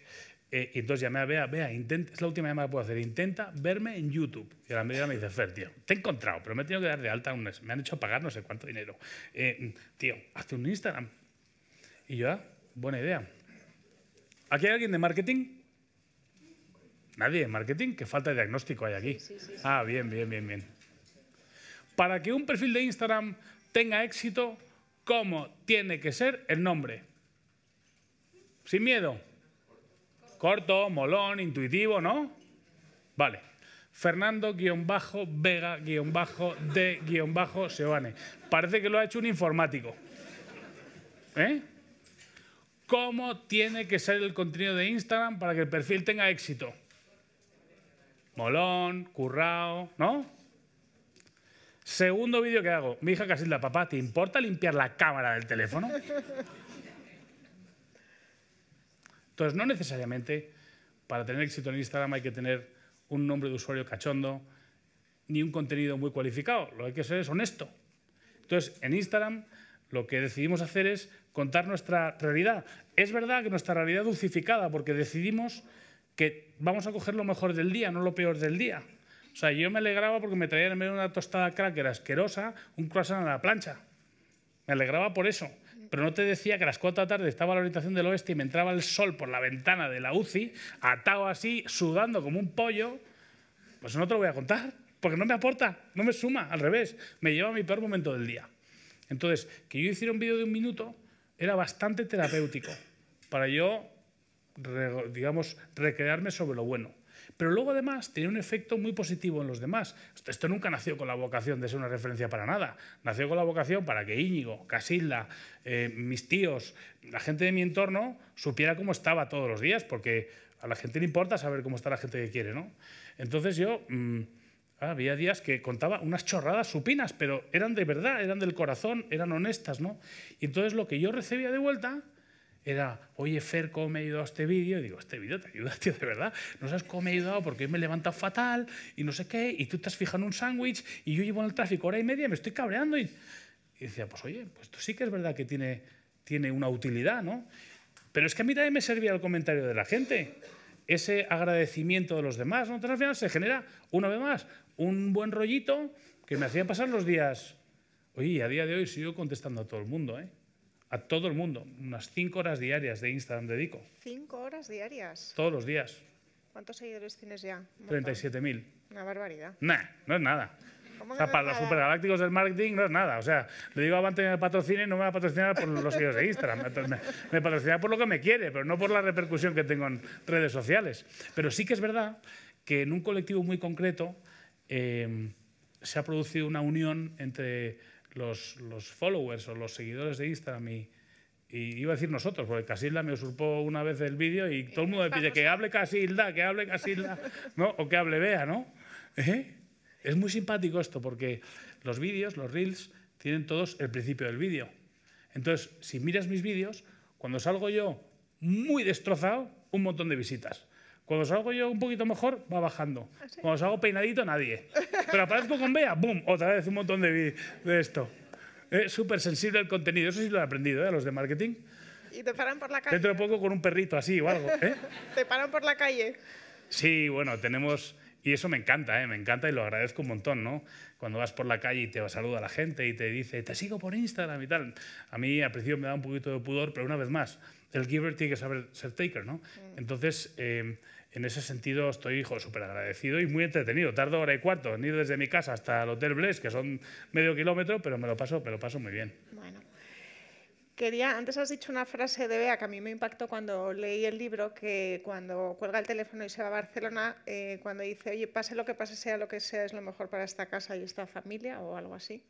Eh, y entonces llamé a Bea, intenta, es la última llamada que puedo hacer, intenta verme en YouTube. Y a la medida me dice, Fer, tío, te he encontrado, pero me he tenido que dar de alta un Me han hecho pagar no sé cuánto dinero. Eh, tío, hazte un Instagram. Y yo, ah, buena idea. ¿Aquí hay alguien de marketing? Nadie de marketing, que falta de diagnóstico hay aquí. ah, bien, bien, bien, bien. Para que un perfil de Instagram tenga éxito, ¿cómo tiene que ser el nombre? Sin miedo. Corto, molón, intuitivo, ¿no? Vale. Fernando-Vega-D-Seoane. Parece que lo ha hecho un informático. ¿Eh? ¿Cómo tiene que ser el contenido de Instagram para que el perfil tenga éxito? Molón, currao, ¿no? Segundo vídeo que hago. Mi hija casi la papá, ¿te importa limpiar la cámara del teléfono? Entonces, no necesariamente para tener éxito en Instagram hay que tener un nombre de usuario cachondo ni un contenido muy cualificado. Lo que hay que ser es honesto. Entonces, en Instagram lo que decidimos hacer es contar nuestra realidad. Es verdad que nuestra realidad dulcificada, porque decidimos que vamos a coger lo mejor del día, no lo peor del día. O sea, yo me alegraba porque me traían en medio una tostada cracker asquerosa un croissant a la plancha. Me alegraba por eso pero no te decía que a las 4 de la tarde estaba la orientación del oeste y me entraba el sol por la ventana de la UCI, atado así, sudando como un pollo. Pues no te lo voy a contar, porque no me aporta, no me suma, al revés, me lleva a mi peor momento del día. Entonces, que yo hiciera un vídeo de un minuto era bastante terapéutico para yo, digamos, recrearme sobre lo bueno pero luego además tenía un efecto muy positivo en los demás. Esto nunca nació con la vocación de ser una referencia para nada, nació con la vocación para que Íñigo, Casilda, eh, mis tíos, la gente de mi entorno supiera cómo estaba todos los días, porque a la gente le importa saber cómo está la gente que quiere, ¿no? Entonces yo... Mm, había días que contaba unas chorradas supinas, pero eran de verdad, eran del corazón, eran honestas, ¿no? Y entonces lo que yo recibía de vuelta era, oye Fer, ¿cómo me ha ayudado este vídeo? Y digo, este vídeo te ayuda, tío, de verdad. No sabes cómo me ha ayudado porque hoy me levanta fatal y no sé qué, y tú estás fijando un sándwich y yo llevo en el tráfico hora y media me estoy cabreando. Y, decía, pues oye, pues esto sí que es verdad que tiene, tiene una utilidad, ¿no? Pero es que a mí también me servía el comentario de la gente, ese agradecimiento de los demás, ¿no? Entonces al final se genera, una vez más, un buen rollito que me hacía pasar los días. Oye, a día de hoy sigo contestando a todo el mundo, ¿eh? A todo el mundo. Unas cinco horas diarias de Instagram dedico. ¿Cinco horas diarias? Todos los días. ¿Cuántos seguidores tienes ya? 37.000. Una barbaridad. Nah, no es nada. para los supergalácticos del marketing no es nada. O sea, le digo a Bante que me patrocine y no me va a patrocinar por los seguidores de Instagram. Me, patrocina por lo que me quiere, pero no por la repercusión que tengo en redes sociales. Pero sí que es verdad que en un colectivo muy concreto eh, se ha producido una unión entre los, followers o los seguidores de Instagram y, iba a decir nosotros, porque Casilda me usurpó una vez el vídeo y todo el mundo me pide que hable Casilda, que hable Casilda, ¿no? o que hable Bea, ¿no? ¿Eh? Es muy simpático esto, porque los vídeos, los reels, tienen todos el principio del vídeo. Entonces, si miras mis vídeos, cuando salgo yo muy destrozado, un montón de visitas. Cuando salgo yo un poquito mejor, va bajando. ¿Ah, Cuando salgo peinadito, nadie. Pero aparezco con Bea, ¡boom! Otra vez un montón de, de esto. Es súper sensible el contenido. Eso sí lo he aprendido, ¿eh? Los de marketing. Y te paran por la calle. Dentro de poco con un perrito así o algo. ¿eh? te paran por la calle. Sí, bueno, tenemos... Y eso me encanta, ¿eh? me encanta y lo agradezco un montón, ¿no? Cuando vas por la calle y te saluda la gente y te dice, te sigo por Instagram y tal. A mí al principio me da un poquito de pudor, pero una vez más, el giver tiene que saber ser taker, ¿no? Mm. Entonces, em, en ese sentido estoy, hijo, súper agradecido y muy entretenido. Tardo hora y cuarto en ir desde mi casa hasta el Hotel Bless, que son medio kilómetro, pero me lo paso, me lo paso muy bien. Bueno. Quería, antes has dicho una frase de Bea que a mí me impactó cuando leí el libro, que cuando cuelga el teléfono y se va a Barcelona, eh, cuando dice, oye, pase lo que pase, sea lo que sea, es lo mejor para esta casa y esta familia o algo así.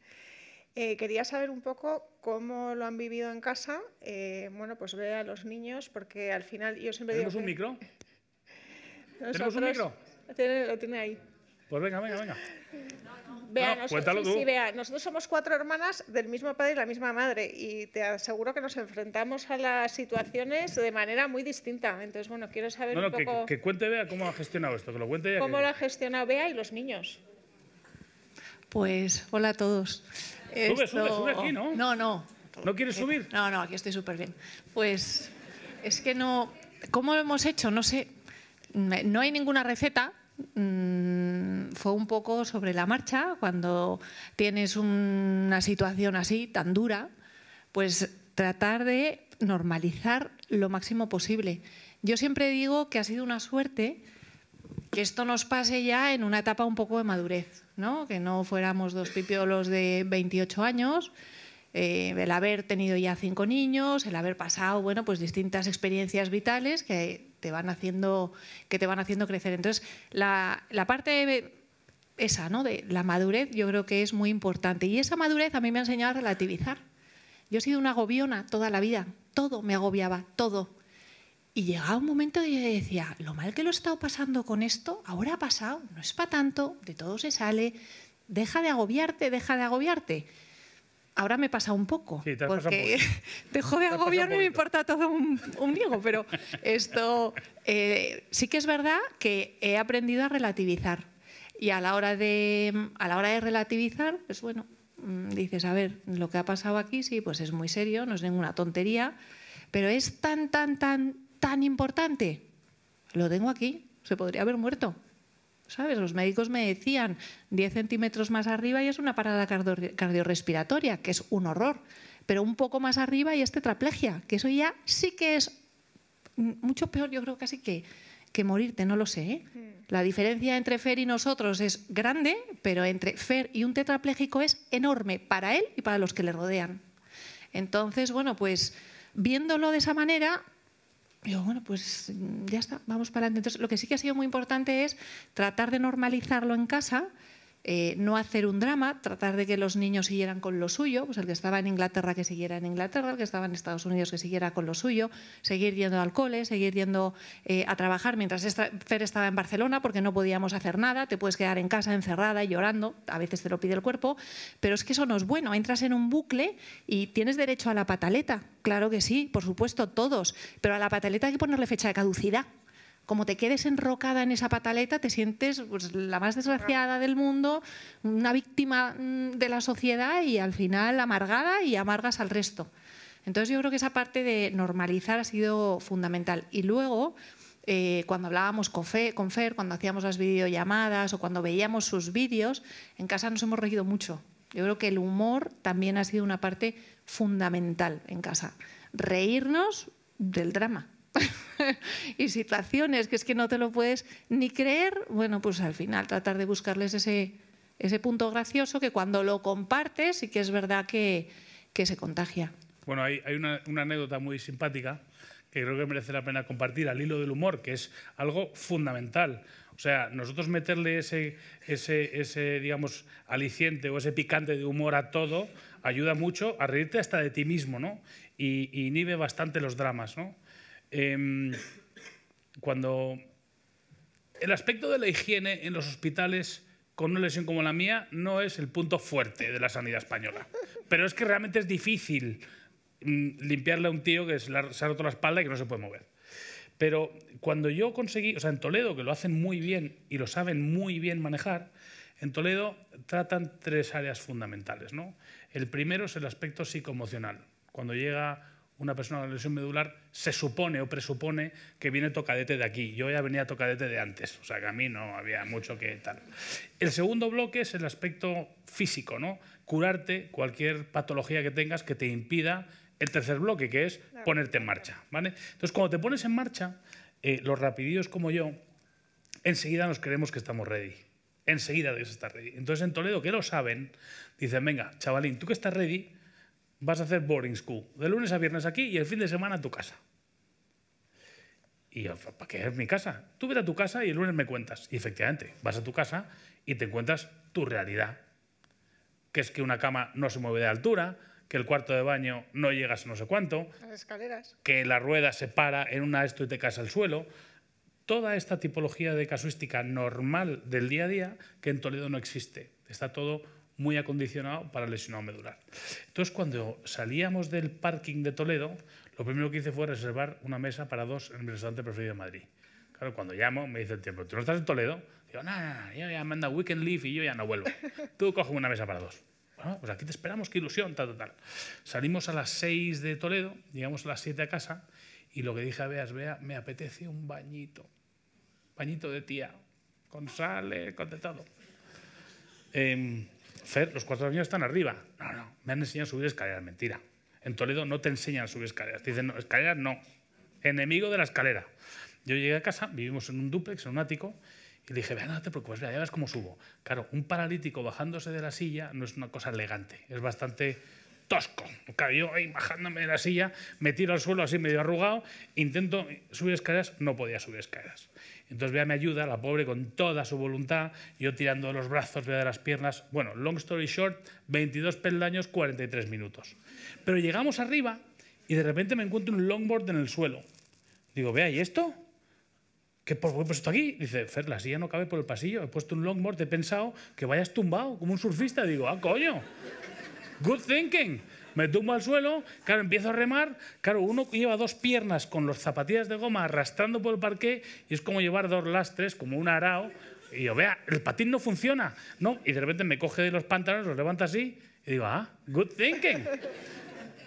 Eh, quería saber un poco cómo lo han vivido en casa. Eh, bueno, pues ve a los niños, porque al final yo siempre digo. ¿Tenemos un micro? ¿Tenemos un micro? lo tiene ahí. Pues venga, venga, venga. Vea, nosotros, sí, nosotros somos cuatro hermanas del mismo padre y la misma madre y te aseguro que nos enfrentamos a las situaciones de manera muy distinta. Entonces, bueno, quiero saber un poco... Que, cuente vea cómo ha gestionado esto, que lo cuente ¿Cómo lo ha gestionado vea y los niños? Pues, hola a todos. Sube, sube, sube aquí, ¿no? No, no. ¿No quieres subir? No, no, aquí estoy súper bien. Pues es que no... ¿Cómo lo hemos hecho? No sé. No hay ninguna receta. Mm, fue un poco sobre la marcha, cuando tienes una situación así, tan dura, pues tratar de normalizar lo máximo posible. Yo siempre digo que ha sido una suerte que esto nos pase ya en una etapa un poco de madurez ¿no? que no fuéramos dos pipiolos de 28 años, eh, el haber tenido ya cinco niños, el haber pasado bueno, pues distintas experiencias vitales que te van haciendo, que te van haciendo crecer. Entonces, la, la parte esa, ¿no? de la madurez, yo creo que es muy importante. Y esa madurez a mí me ha enseñado a relativizar. Yo he sido una agobiona toda la vida, todo me agobiaba, todo. Y llegaba un momento y yo decía, lo mal que lo he estado pasando con esto, ahora ha pasado, no es para tanto, de todo se sale, deja de agobiarte, deja de agobiarte. Ahora me pasa un poco, porque dejo de agobiarme, me importa todo un, un pero esto eh, sí que es verdad que he aprendido a relativizar. Y a la hora de, a la hora de relativizar, pues bueno, mm, dices, a ver, lo que ha pasado aquí, sí, pues es muy serio, no es ninguna tontería, pero es tan, tan, tan tan importante? Lo tengo aquí, se podría haber muerto. ¿Sabes? Los médicos me decían 10 centímetros más arriba y es una parada cardiorrespiratoria, que es un horror. Pero un poco más arriba y es tetraplegia, que eso ya sí que es mucho peor, yo creo casi que, que morirte, no lo sé. ¿eh? La diferencia entre Fer y nosotros es grande, pero entre Fer y un tetrapléjico es enorme para él y para los que le rodean. Entonces, bueno, pues viéndolo de esa manera, Digo, bueno, pues mm, ya está, vamos para adelante. Entonces, lo que sí que ha sido muy importante es tratar de normalizarlo en casa eh, no hacer un drama, tratar de que los niños siguieran con lo suyo, pues el que estaba en Inglaterra que siguiera en Inglaterra, el que estaba en Estados Unidos que siguiera con lo suyo, seguir yendo al cole, seguir yendo eh, a trabajar mientras esta, Fer estaba en Barcelona porque no podíamos hacer nada, te puedes quedar en casa encerrada y llorando, a veces te lo pide el cuerpo, pero es que eso no es bueno, entras en un bucle y tienes derecho a la pataleta, claro que sí, por supuesto todos, pero a la pataleta hay que ponerle fecha de caducidad como te quedes enrocada en esa pataleta, te sientes pues, la más desgraciada del mundo, una víctima mm, de la sociedad y al final amargada y amargas al resto. Entonces yo creo que esa parte de normalizar ha sido fundamental. Y luego, eh, cuando hablábamos con, Fe, con Fer, cuando hacíamos las videollamadas o cuando veíamos sus vídeos, en casa nos hemos reído mucho. Yo creo que el humor también ha sido una parte fundamental en casa. Reírnos del drama y situaciones que es que no te lo puedes ni creer, bueno, pues al final tratar de buscarles ese, ese punto gracioso que cuando lo compartes y que es verdad que, que se contagia. Bueno, hay, hay una, anécdota muy simpática que creo que merece la pena compartir al hilo del humor, que es algo fundamental. O sea, nosotros meterle ese, ese, ese, digamos, aliciente o ese picante de humor a todo ayuda mucho a reírte hasta de ti mismo, ¿no? Y, y inhibe bastante los dramas, ¿no? Em, cuando el aspecto de la higiene en los hospitales con una lesión como la mía no es el punto fuerte de la sanidad española. Pero es que realmente es difícil mm, limpiarle a un tío que se, ha roto la espalda y que no se puede mover. Pero cuando yo conseguí, o sea, en Toledo, que lo hacen muy bien y lo saben muy bien manejar, en Toledo tratan tres áreas fundamentales. ¿no? El primero es el aspecto psicoemocional. Cuando llega una persona con lesión medular se supone o presupone que viene tocadete de aquí. Yo ya venía tocadete de antes, o sea que a mí no había mucho que tal. El segundo bloque es el aspecto físico, ¿no? Curarte cualquier patología que tengas que te impida el tercer bloque, que es ponerte en marcha, ¿vale? Entonces, cuando te pones en marcha, eh, los rapidillos como yo, enseguida nos creemos que estamos ready. Enseguida debes estar ready. Entonces, en Toledo, que lo saben, dicen, venga, chavalín, tú que estás ready, vas a hacer boarding school, de lunes a viernes aquí y el fin de semana a tu casa. Y yo, ¿para qué es mi casa? Tú vete a tu casa y el lunes me cuentas. Y efectivamente, vas a tu casa y te encuentras tu realidad, que es que una cama no se mueve de altura, que el cuarto de baño no llegas no sé cuánto, las escaleras, que la rueda se para en una esto y te caes al suelo. Toda esta tipología de casuística normal del día a día que en Toledo no existe. Está todo muy acondicionado para lesionado medular. Entonces, cuando salíamos del parking de Toledo, lo primero que hice fue reservar una mesa para dos en el restaurante preferido de Madrid. Claro, cuando llamo, me dice el tiempo, ¿tú no estás en Toledo? Digo, nada, yo ya me anda weekend leave y yo ya no vuelvo. Tú coge una mesa para dos. Bueno, pues aquí te esperamos, qué ilusión, tal, tal, tal. Salimos a las 6 de Toledo, llegamos a las siete a casa y lo que dije a Bea es, me apetece un bañito. Bañito de tía, con sal, contestado. Eh, em, Fer, los cuatro niños están arriba. No, no, me han enseñado a subir escaleras, mentira. En Toledo no te enseñan a subir escaleras. Te dicen, no, escaleras no. Enemigo de la escalera. Yo llegué a casa, vivimos en un dúplex, en un ático, y le dije, vea, no te preocupes, vea, ya ves cómo subo. Claro, un paralítico bajándose de la silla no es una cosa elegante, es bastante tosco. yo ahí bajándome de la silla, me tiro al suelo así medio arrugado, intento subir escaleras, no podía subir escaleras. Entonces vea, me ayuda, la pobre, con toda su voluntad, yo tirando de los brazos, vea de las piernas. Bueno, long story short, 22 peldaños, 43 minutos. Pero llegamos arriba y de repente me encuentro un longboard en el suelo. Digo, vea, ¿y esto? ¿Qué por qué he puesto aquí? Dice, Fer, la silla no cabe por el pasillo. He puesto un longboard, he pensado que vayas tumbado, como un surfista. Digo, ah, coño. Good thinking me tumbo al suelo, claro, empiezo a remar, claro, uno lleva dos piernas con los zapatillas de goma arrastrando por el parque y es como llevar dos lastres, como un arao, y yo, vea, el patín no funciona, ¿no? Y de repente me coge de los pantalones, los levanta así y digo, ah, good thinking.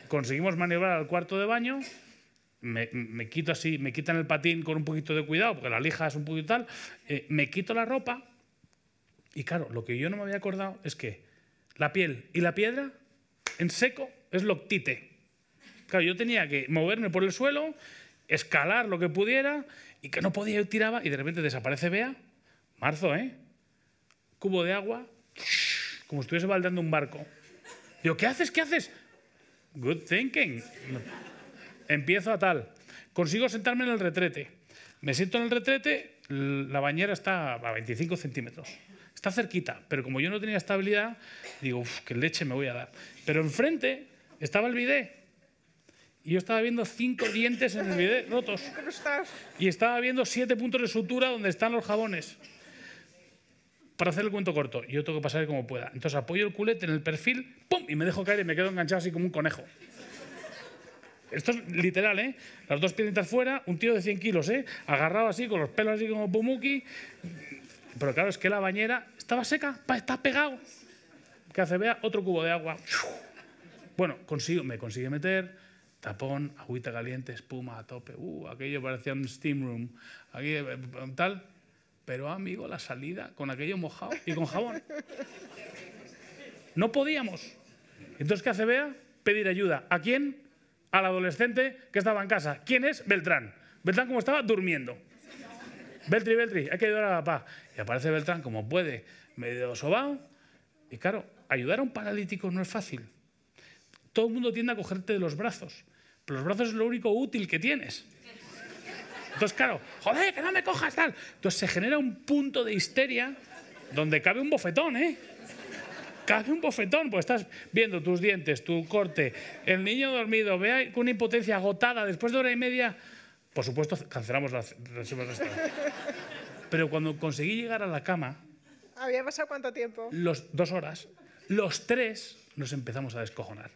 Conseguimos maniobrar al cuarto de baño, me, quito así, me quitan el patín con un poquito de cuidado, porque la lija es un poquito tal, eh, me quito la ropa y claro, lo que yo no me había acordado es que la piel y la piedra en seco es loctite. Claro, yo tenía que moverme por el suelo, escalar lo que pudiera y que no podía, yo tiraba y de repente desaparece Bea. Marzo, ¿eh? Cubo de agua, como si estuviese baldeando un barco. Digo, ¿qué haces? ¿Qué haces? Good thinking. Empiezo a tal. Consigo sentarme en el retrete. Me siento en el retrete, la bañera está a 25 centímetros. Está cerquita, pero como yo no tenía estabilidad, digo, que qué leche me voy a dar. Pero enfrente estaba el bidé. Y yo estaba viendo cinco dientes en el bidé rotos. Y estaba viendo siete puntos de sutura donde están los jabones. Para hacer el cuento corto, yo tengo que pasar como pueda. Entonces apoyo el culete en el perfil, ¡pum! Y me dejo caer y me quedo enganchado así como un conejo. Esto es literal, ¿eh? Las dos piernitas fuera, un tío de 100 kilos, ¿eh? Agarrado así, con los pelos así como Pumuki, pero claro, es que la bañera estaba seca, está pegado. Que hace vea otro cubo de agua. Bueno, consigo, me consigue meter, tapón, agüita caliente, espuma a tope. Uh, aquello parecía un steam room. Aquí, eh, eh, tal. Pero, amigo, la salida con aquello mojado y con jabón. No podíamos. Entonces, ¿qué hace vea, Pedir ayuda. ¿A quién? Al adolescente que estaba en casa. ¿Quién es? Beltrán. Beltrán, como estaba, durmiendo. Beltri, Beltri, hay que ayudar a la paz. Y aparece Beltrán como puede, medio sobado Y claro, ayudar a un paralítico no es fácil. Todo el mundo tiende a cogerte de los brazos, pero los brazos es lo único útil que tienes. Entonces, claro, joder, que no me cojas tal. Entonces se genera un punto de histeria donde cabe un bofetón, ¿eh? Cabe un bofetón, pues estás viendo tus dientes, tu corte, el niño dormido, vea con una impotencia agotada después de hora y media por supuesto, cancelamos la Pero cuando conseguí llegar a la cama... ¿Había pasado cuánto tiempo? Los, dos horas. Los tres nos empezamos a descojonar.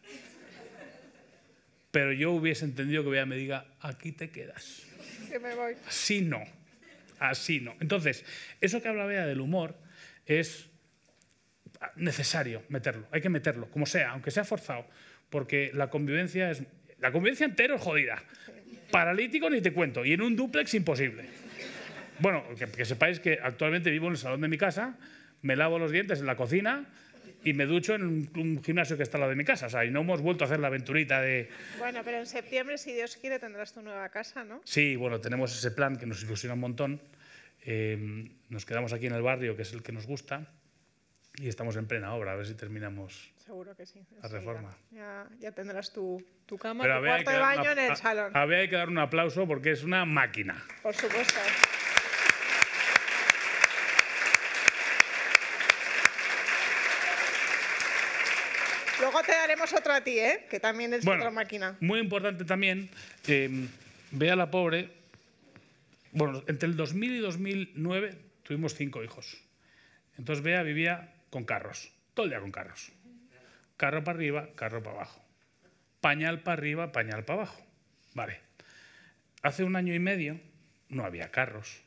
Pero yo hubiese entendido que Bea me diga, aquí te quedas. Que me voy. Así no. Así no. Entonces, eso que habla Bea del humor es necesario meterlo. Hay que meterlo, como sea, aunque sea forzado. Porque la convivencia es... La convivencia entera es jodida. Paralítico ni te cuento. Y en un duplex imposible. Bueno, que, sepáis que actualmente vivo en el salón de mi casa, me lavo los dientes en la cocina, y me ducho en un, gimnasio que está al lado de mi casa. O sea, y no hemos vuelto a hacer la aventurita de... Bueno, pero en septiembre, si Dios quiere, tendrás tu nueva casa, ¿no? Sí, bueno, tenemos ese plan que nos ilusiona un montón. Eh, nos quedamos aquí en el barrio, que es el que nos gusta. Y estamos en plena obra, a ver si terminamos la reforma. Ya, tendrás tu, tu cama, tu cuarto de baño en el salón. A, hay que dar un aplauso porque es una máquina. Por supuesto. Luego te daremos otra a ti, ¿eh? que también es otra máquina. Muy importante también, eh, vea la pobre, bueno, entre el 2000 y 2009 tuvimos cinco hijos. Entonces vea vivía con carros, todo el día con carros. Carro para arriba, carro para abajo. Pañal para arriba, pañal para abajo. Vale. Hace un año y medio no había carros,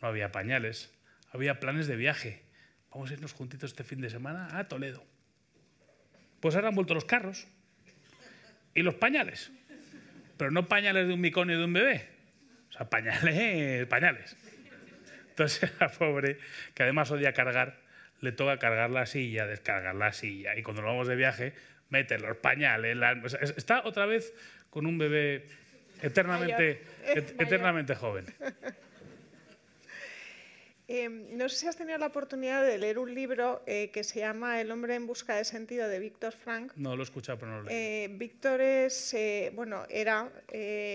no había pañales, había planes de viaje. Vamos a irnos juntitos este fin de semana a Toledo. Pues ahora han vuelto los carros y los pañales. Pero no pañales de un micón y de un bebé. O sea, pañales, pañales. Entonces la pobre, que además odia cargar, le toca cargar la silla, descargar la silla. Y cuando nos vamos de viaje, meter los pañales. está otra vez con un bebé eternamente, eternamente joven. Em, no sé si has tenido la oportunidad de leer un libro eh, que se llama El hombre en busca de sentido de Víctor Frank. No, lo he escuchado, pero no lo he eh, Víctor es, eh, bueno, era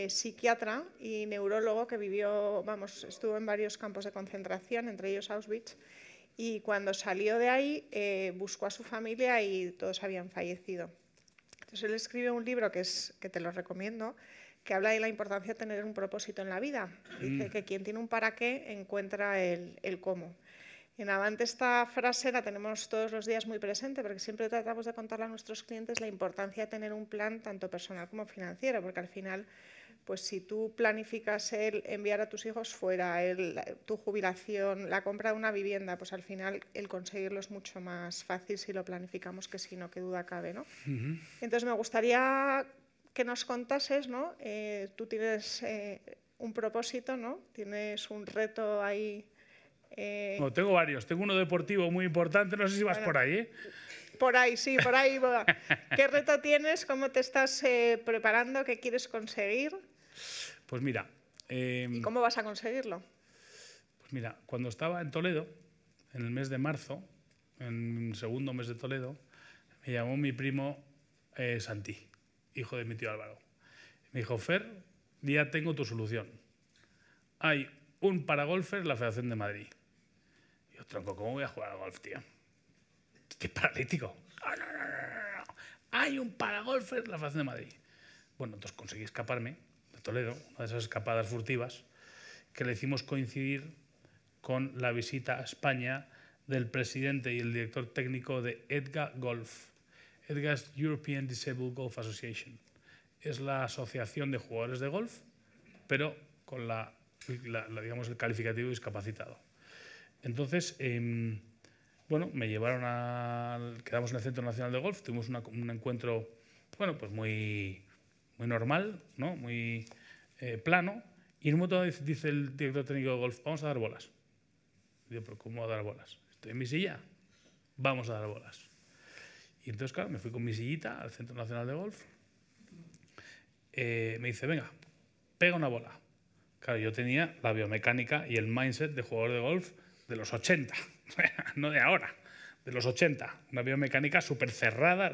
psiquiatra y neurólogo que vivió, vamos, estuvo en varios campos de concentración, entre ellos Auschwitz y cuando salió de ahí eh, buscó a su familia y todos habían fallecido. Entonces él escribe un libro que, es, que te lo recomiendo, que habla de la importancia de tener un propósito en la vida. Dice mm. que quien tiene un para qué encuentra el, el cómo. En Avante esta frase la tenemos todos los días muy presente porque siempre tratamos de contarle a nuestros clientes la importancia de tener un plan tanto personal como financiero, porque al final pues si tú planificas el enviar a tus hijos fuera, tu jubilación, la compra de una vivienda, pues al final el conseguirlo es mucho más fácil si lo planificamos que si no, que duda cabe, ¿no? Entonces me gustaría que nos contases, ¿no? Eh, tú tienes eh, un propósito, ¿no? Tienes un reto ahí. Eh. No, tengo varios. Tengo uno deportivo muy importante. No sé si vas por ahí. Por ahí, sí, por ahí. ¿Qué reto tienes? ¿Cómo te estás preparando? ¿Qué quieres conseguir? Pues mira. Em, ¿Y cómo vas a conseguirlo? Pues mira, cuando estaba en Toledo, en el mes de marzo, en el segundo mes de Toledo, me llamó mi primo eh, Santi, hijo de mi tío Álvaro. Me dijo, Fer, ya tengo tu solución. Hay un paragolfer en la Federación de Madrid. yo, tronco, ¿cómo voy a jugar al golf, tío? ¿Qué paralítico. Ah, no, no, no, Hay un paragolfer en la Federación de Madrid. Bueno, entonces conseguí escaparme Toledo, una de esas escapadas furtivas, que le hicimos coincidir con la visita a España del presidente y el director técnico de EDGA Golf, EDGA's European Disabled Golf Association. Es la asociación de jugadores de golf, pero con la, digamos, el calificativo discapacitado. Entonces, em, bueno, me llevaron a... quedamos en el Centro Nacional de Golf, tuvimos un encuentro, bueno, pues muy muy normal, ¿no? muy eh, plano. Y en un momento dice el director técnico de golf, vamos a dar bolas. yo, pero ¿cómo a dar bolas? Estoy en mi silla, vamos a dar bolas. Y entonces, claro, me fui con mi sillita al Centro Nacional de Golf. Eh, me dice, venga, pega una bola. Claro, yo tenía la biomecánica y el mindset de jugador de golf de los 80, no de ahora, de los 80. Una biomecánica súper cerrada.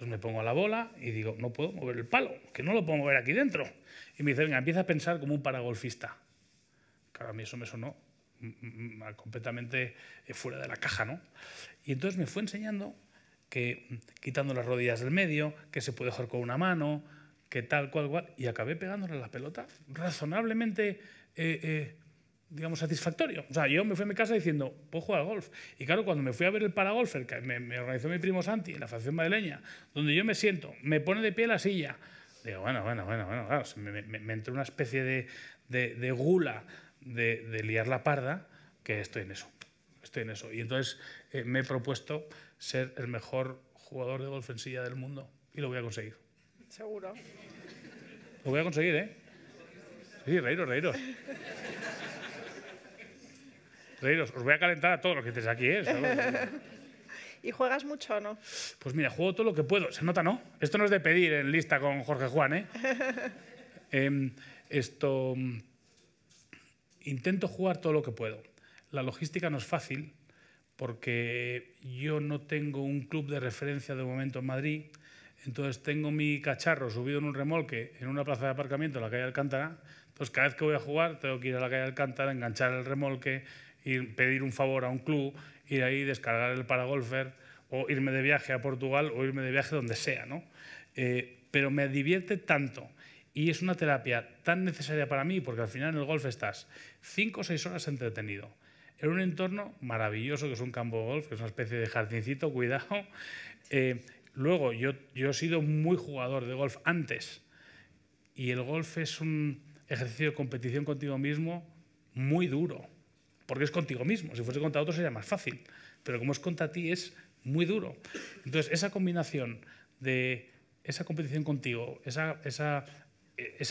Entonces me pongo a la bola y digo, no puedo mover el palo, que no lo puedo mover aquí dentro. Y me dice, venga, empieza a pensar como un paragolfista. Claro, a mí eso me sonó mm, mm, mm, completamente eh, fuera de la caja, ¿no? Y entonces me fue enseñando que quitando las rodillas del medio, que se puede jugar con una mano, que tal, cual, cual, y acabé pegándole la pelota razonablemente eh, eh, digamos, satisfactorio. O sea, yo me fui a mi casa diciendo, puedo jugar golf. Y claro, cuando me fui a ver el paragolfer, que me, organizó mi primo Santi, en la facción madrileña, donde yo me siento, me pone de pie la silla. Digo, bueno, bueno, bueno, bueno, claro, me, entró una especie de, gula de, liar la parda, que estoy en eso. Estoy en eso. Y entonces eh, me he propuesto ser el mejor jugador de golf en silla del mundo. Y lo voy a conseguir. Seguro. Lo voy a conseguir, ¿eh? Sí, reíros, reíros os voy a calentar a todos los que estéis aquí, ¿eh? ¿Y juegas mucho o no? Pues mira, juego todo lo que puedo. Se nota, ¿no? Esto no es de pedir en lista con Jorge Juan, ¿eh? Em, esto. Mm, intento jugar todo lo que puedo. La logística no es fácil porque yo no tengo un club de referencia de momento en Madrid. Entonces tengo mi cacharro subido en un remolque en una plaza de aparcamiento en la calle Alcántara. Entonces cada vez que voy a jugar tengo que ir a la calle Alcántara, enganchar el remolque, ir, pedir un favor a un club ir ahí ahí descargar el paragolfer o irme de viaje a Portugal o irme de viaje donde sea. ¿no? Eh, pero me divierte tanto y es una terapia tan necesaria para mí porque al final en el golf estás cinco o seis horas entretenido en un entorno maravilloso que es un campo de golf, que es una especie de jardincito, cuidado. Eh, luego, yo he sido muy jugador de golf antes y el golf es un ejercicio de competición contigo mismo muy duro porque es contigo mismo. Si fuese contra otro sería más fácil, pero como es contra ti es muy duro. Entonces, esa combinación de esa competición contigo, esa, esa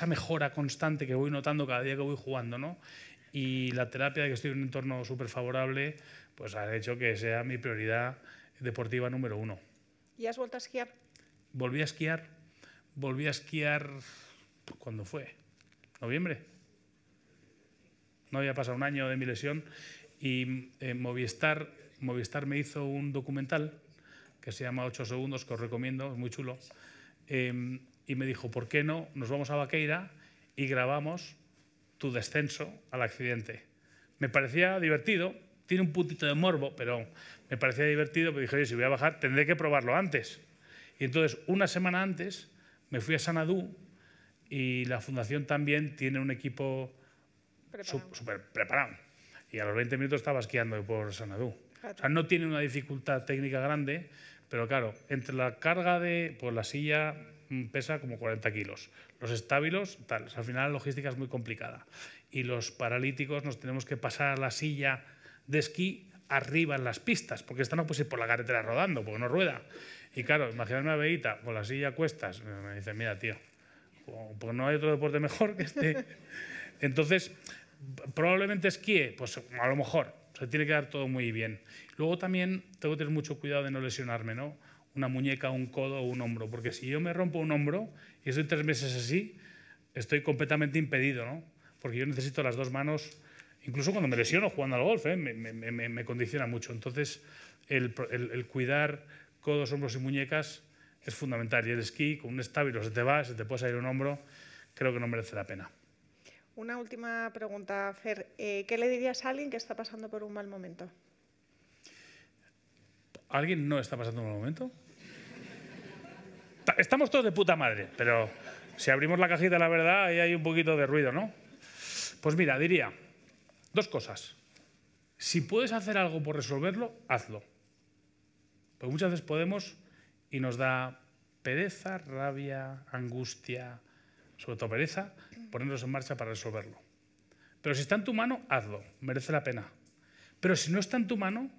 mejora constante que voy notando cada día que voy jugando, ¿no? y la terapia de que estoy en un entorno súper favorable, pues ha hecho que sea mi prioridad deportiva número uno. ¿Y has vuelto a esquiar? Volví a esquiar, volví a esquiar, ¿cuándo fue? ¿Noviembre? No había pasado un año de mi lesión y eh, Movistar, Movistar me hizo un documental que se llama 8 segundos, que os recomiendo, es muy chulo. Em, y me dijo, ¿por qué no? Nos vamos a Vaqueira y grabamos tu descenso al accidente. Me parecía divertido, tiene un puntito de morbo, pero me parecía divertido, pero dije, si voy a bajar tendré que probarlo antes. Y entonces, una semana antes, me fui a Sanadú y la fundación también tiene un equipo super súper preparado. Y a los 20 minutos estaba esquiando por Sanadú. no tiene una dificultad técnica grande, pero claro, entre la carga de, pues la silla mm, pesa como 40 kilos, los estábilos, al final la logística es muy complicada. Y los paralíticos nos tenemos que pasar a la silla de esquí arriba en las pistas, porque esta no puede ir por la carretera rodando, porque no rueda. Y claro, imagina una veíta por la silla cuestas, me dice, mira, tío, pues no hay otro deporte mejor que este. Entonces, probablemente esquíe, pues a lo mejor, se tiene que dar todo muy bien. Luego también tengo que tener mucho cuidado de no lesionarme, ¿no? Una muñeca, un codo o un hombro, porque si yo me rompo un hombro y estoy tres meses así, estoy completamente impedido, ¿no? Porque yo necesito las dos manos, incluso cuando me lesiono jugando al golf, ¿eh? me, condiciona mucho. Entonces, el, cuidar codos, hombros y muñecas es fundamental. Y el esquí, con un estabilo, se te va, se te puede salir un hombro, creo que no merece la pena. Una última pregunta, Fer. Eh, ¿Qué le dirías a alguien que está pasando por un mal momento? ¿Alguien no está pasando un mal momento? Estamos todos de puta madre, pero si abrimos la cajita, la verdad, ahí hay un poquito de ruido, ¿no? Pues mira, diría dos cosas. Si puedes hacer algo por resolverlo, hazlo. Porque muchas veces podemos y nos da pereza, rabia, angustia, sobre tu pereza, ponernos en marcha para resolverlo. Pero si está en tu mano, hazlo, merece la pena. Pero si no está en tu mano,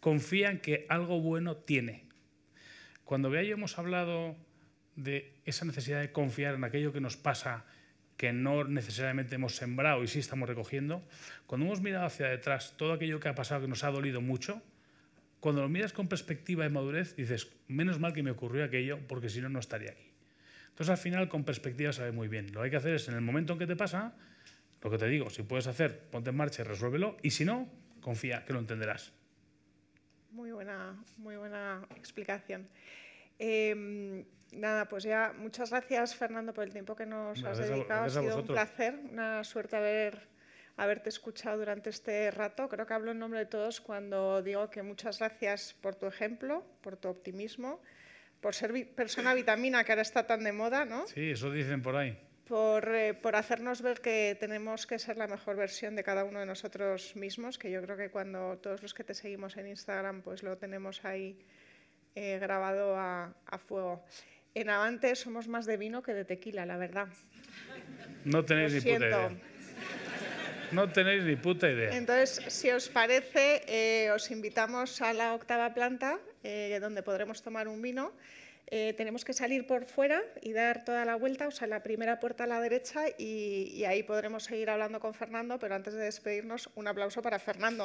confía en que algo bueno tiene. Cuando vea hemos hablado de esa necesidad de confiar en aquello que nos pasa, que no necesariamente hemos sembrado y sí estamos recogiendo, cuando hemos mirado hacia detrás todo aquello que ha pasado que nos ha dolido mucho, cuando lo miras con perspectiva de madurez, dices, menos mal que me ocurrió aquello, porque si no, no estaría aquí. Entonces al final con perspectiva sabe muy bien. Lo que hay que hacer es en el momento en que te pasa, lo que te digo, si puedes hacer, ponte en marcha y resuélvelo. Y si no, confía que lo entenderás. Muy buena, muy buena explicación. Em, nada, pues ya muchas gracias Fernando por el tiempo que nos has dedicado. ha sido un placer, una suerte haber, haberte escuchado durante este rato. Creo que hablo en nombre de todos cuando digo que muchas gracias por tu ejemplo, por tu optimismo por ser persona vitamina, que ahora está tan de moda, ¿no? Sí, eso dicen por ahí. Eh, por, hacernos ver que tenemos que ser la mejor versión de cada uno de nosotros mismos, que yo creo que cuando todos los que te seguimos en Instagram, pues lo tenemos ahí eh, grabado a, fuego. En Avante somos más de vino que de tequila, la verdad. No tenéis ni puta no tenéis ni puta idea. Entonces, si os parece, eh, os invitamos a la octava planta, eh, donde podremos tomar un vino. Eh, tenemos que salir por fuera y dar toda la vuelta, o sea, la primera puerta a la derecha y ahí podremos seguir hablando con Fernando, pero antes de despedirnos, un aplauso para Fernando.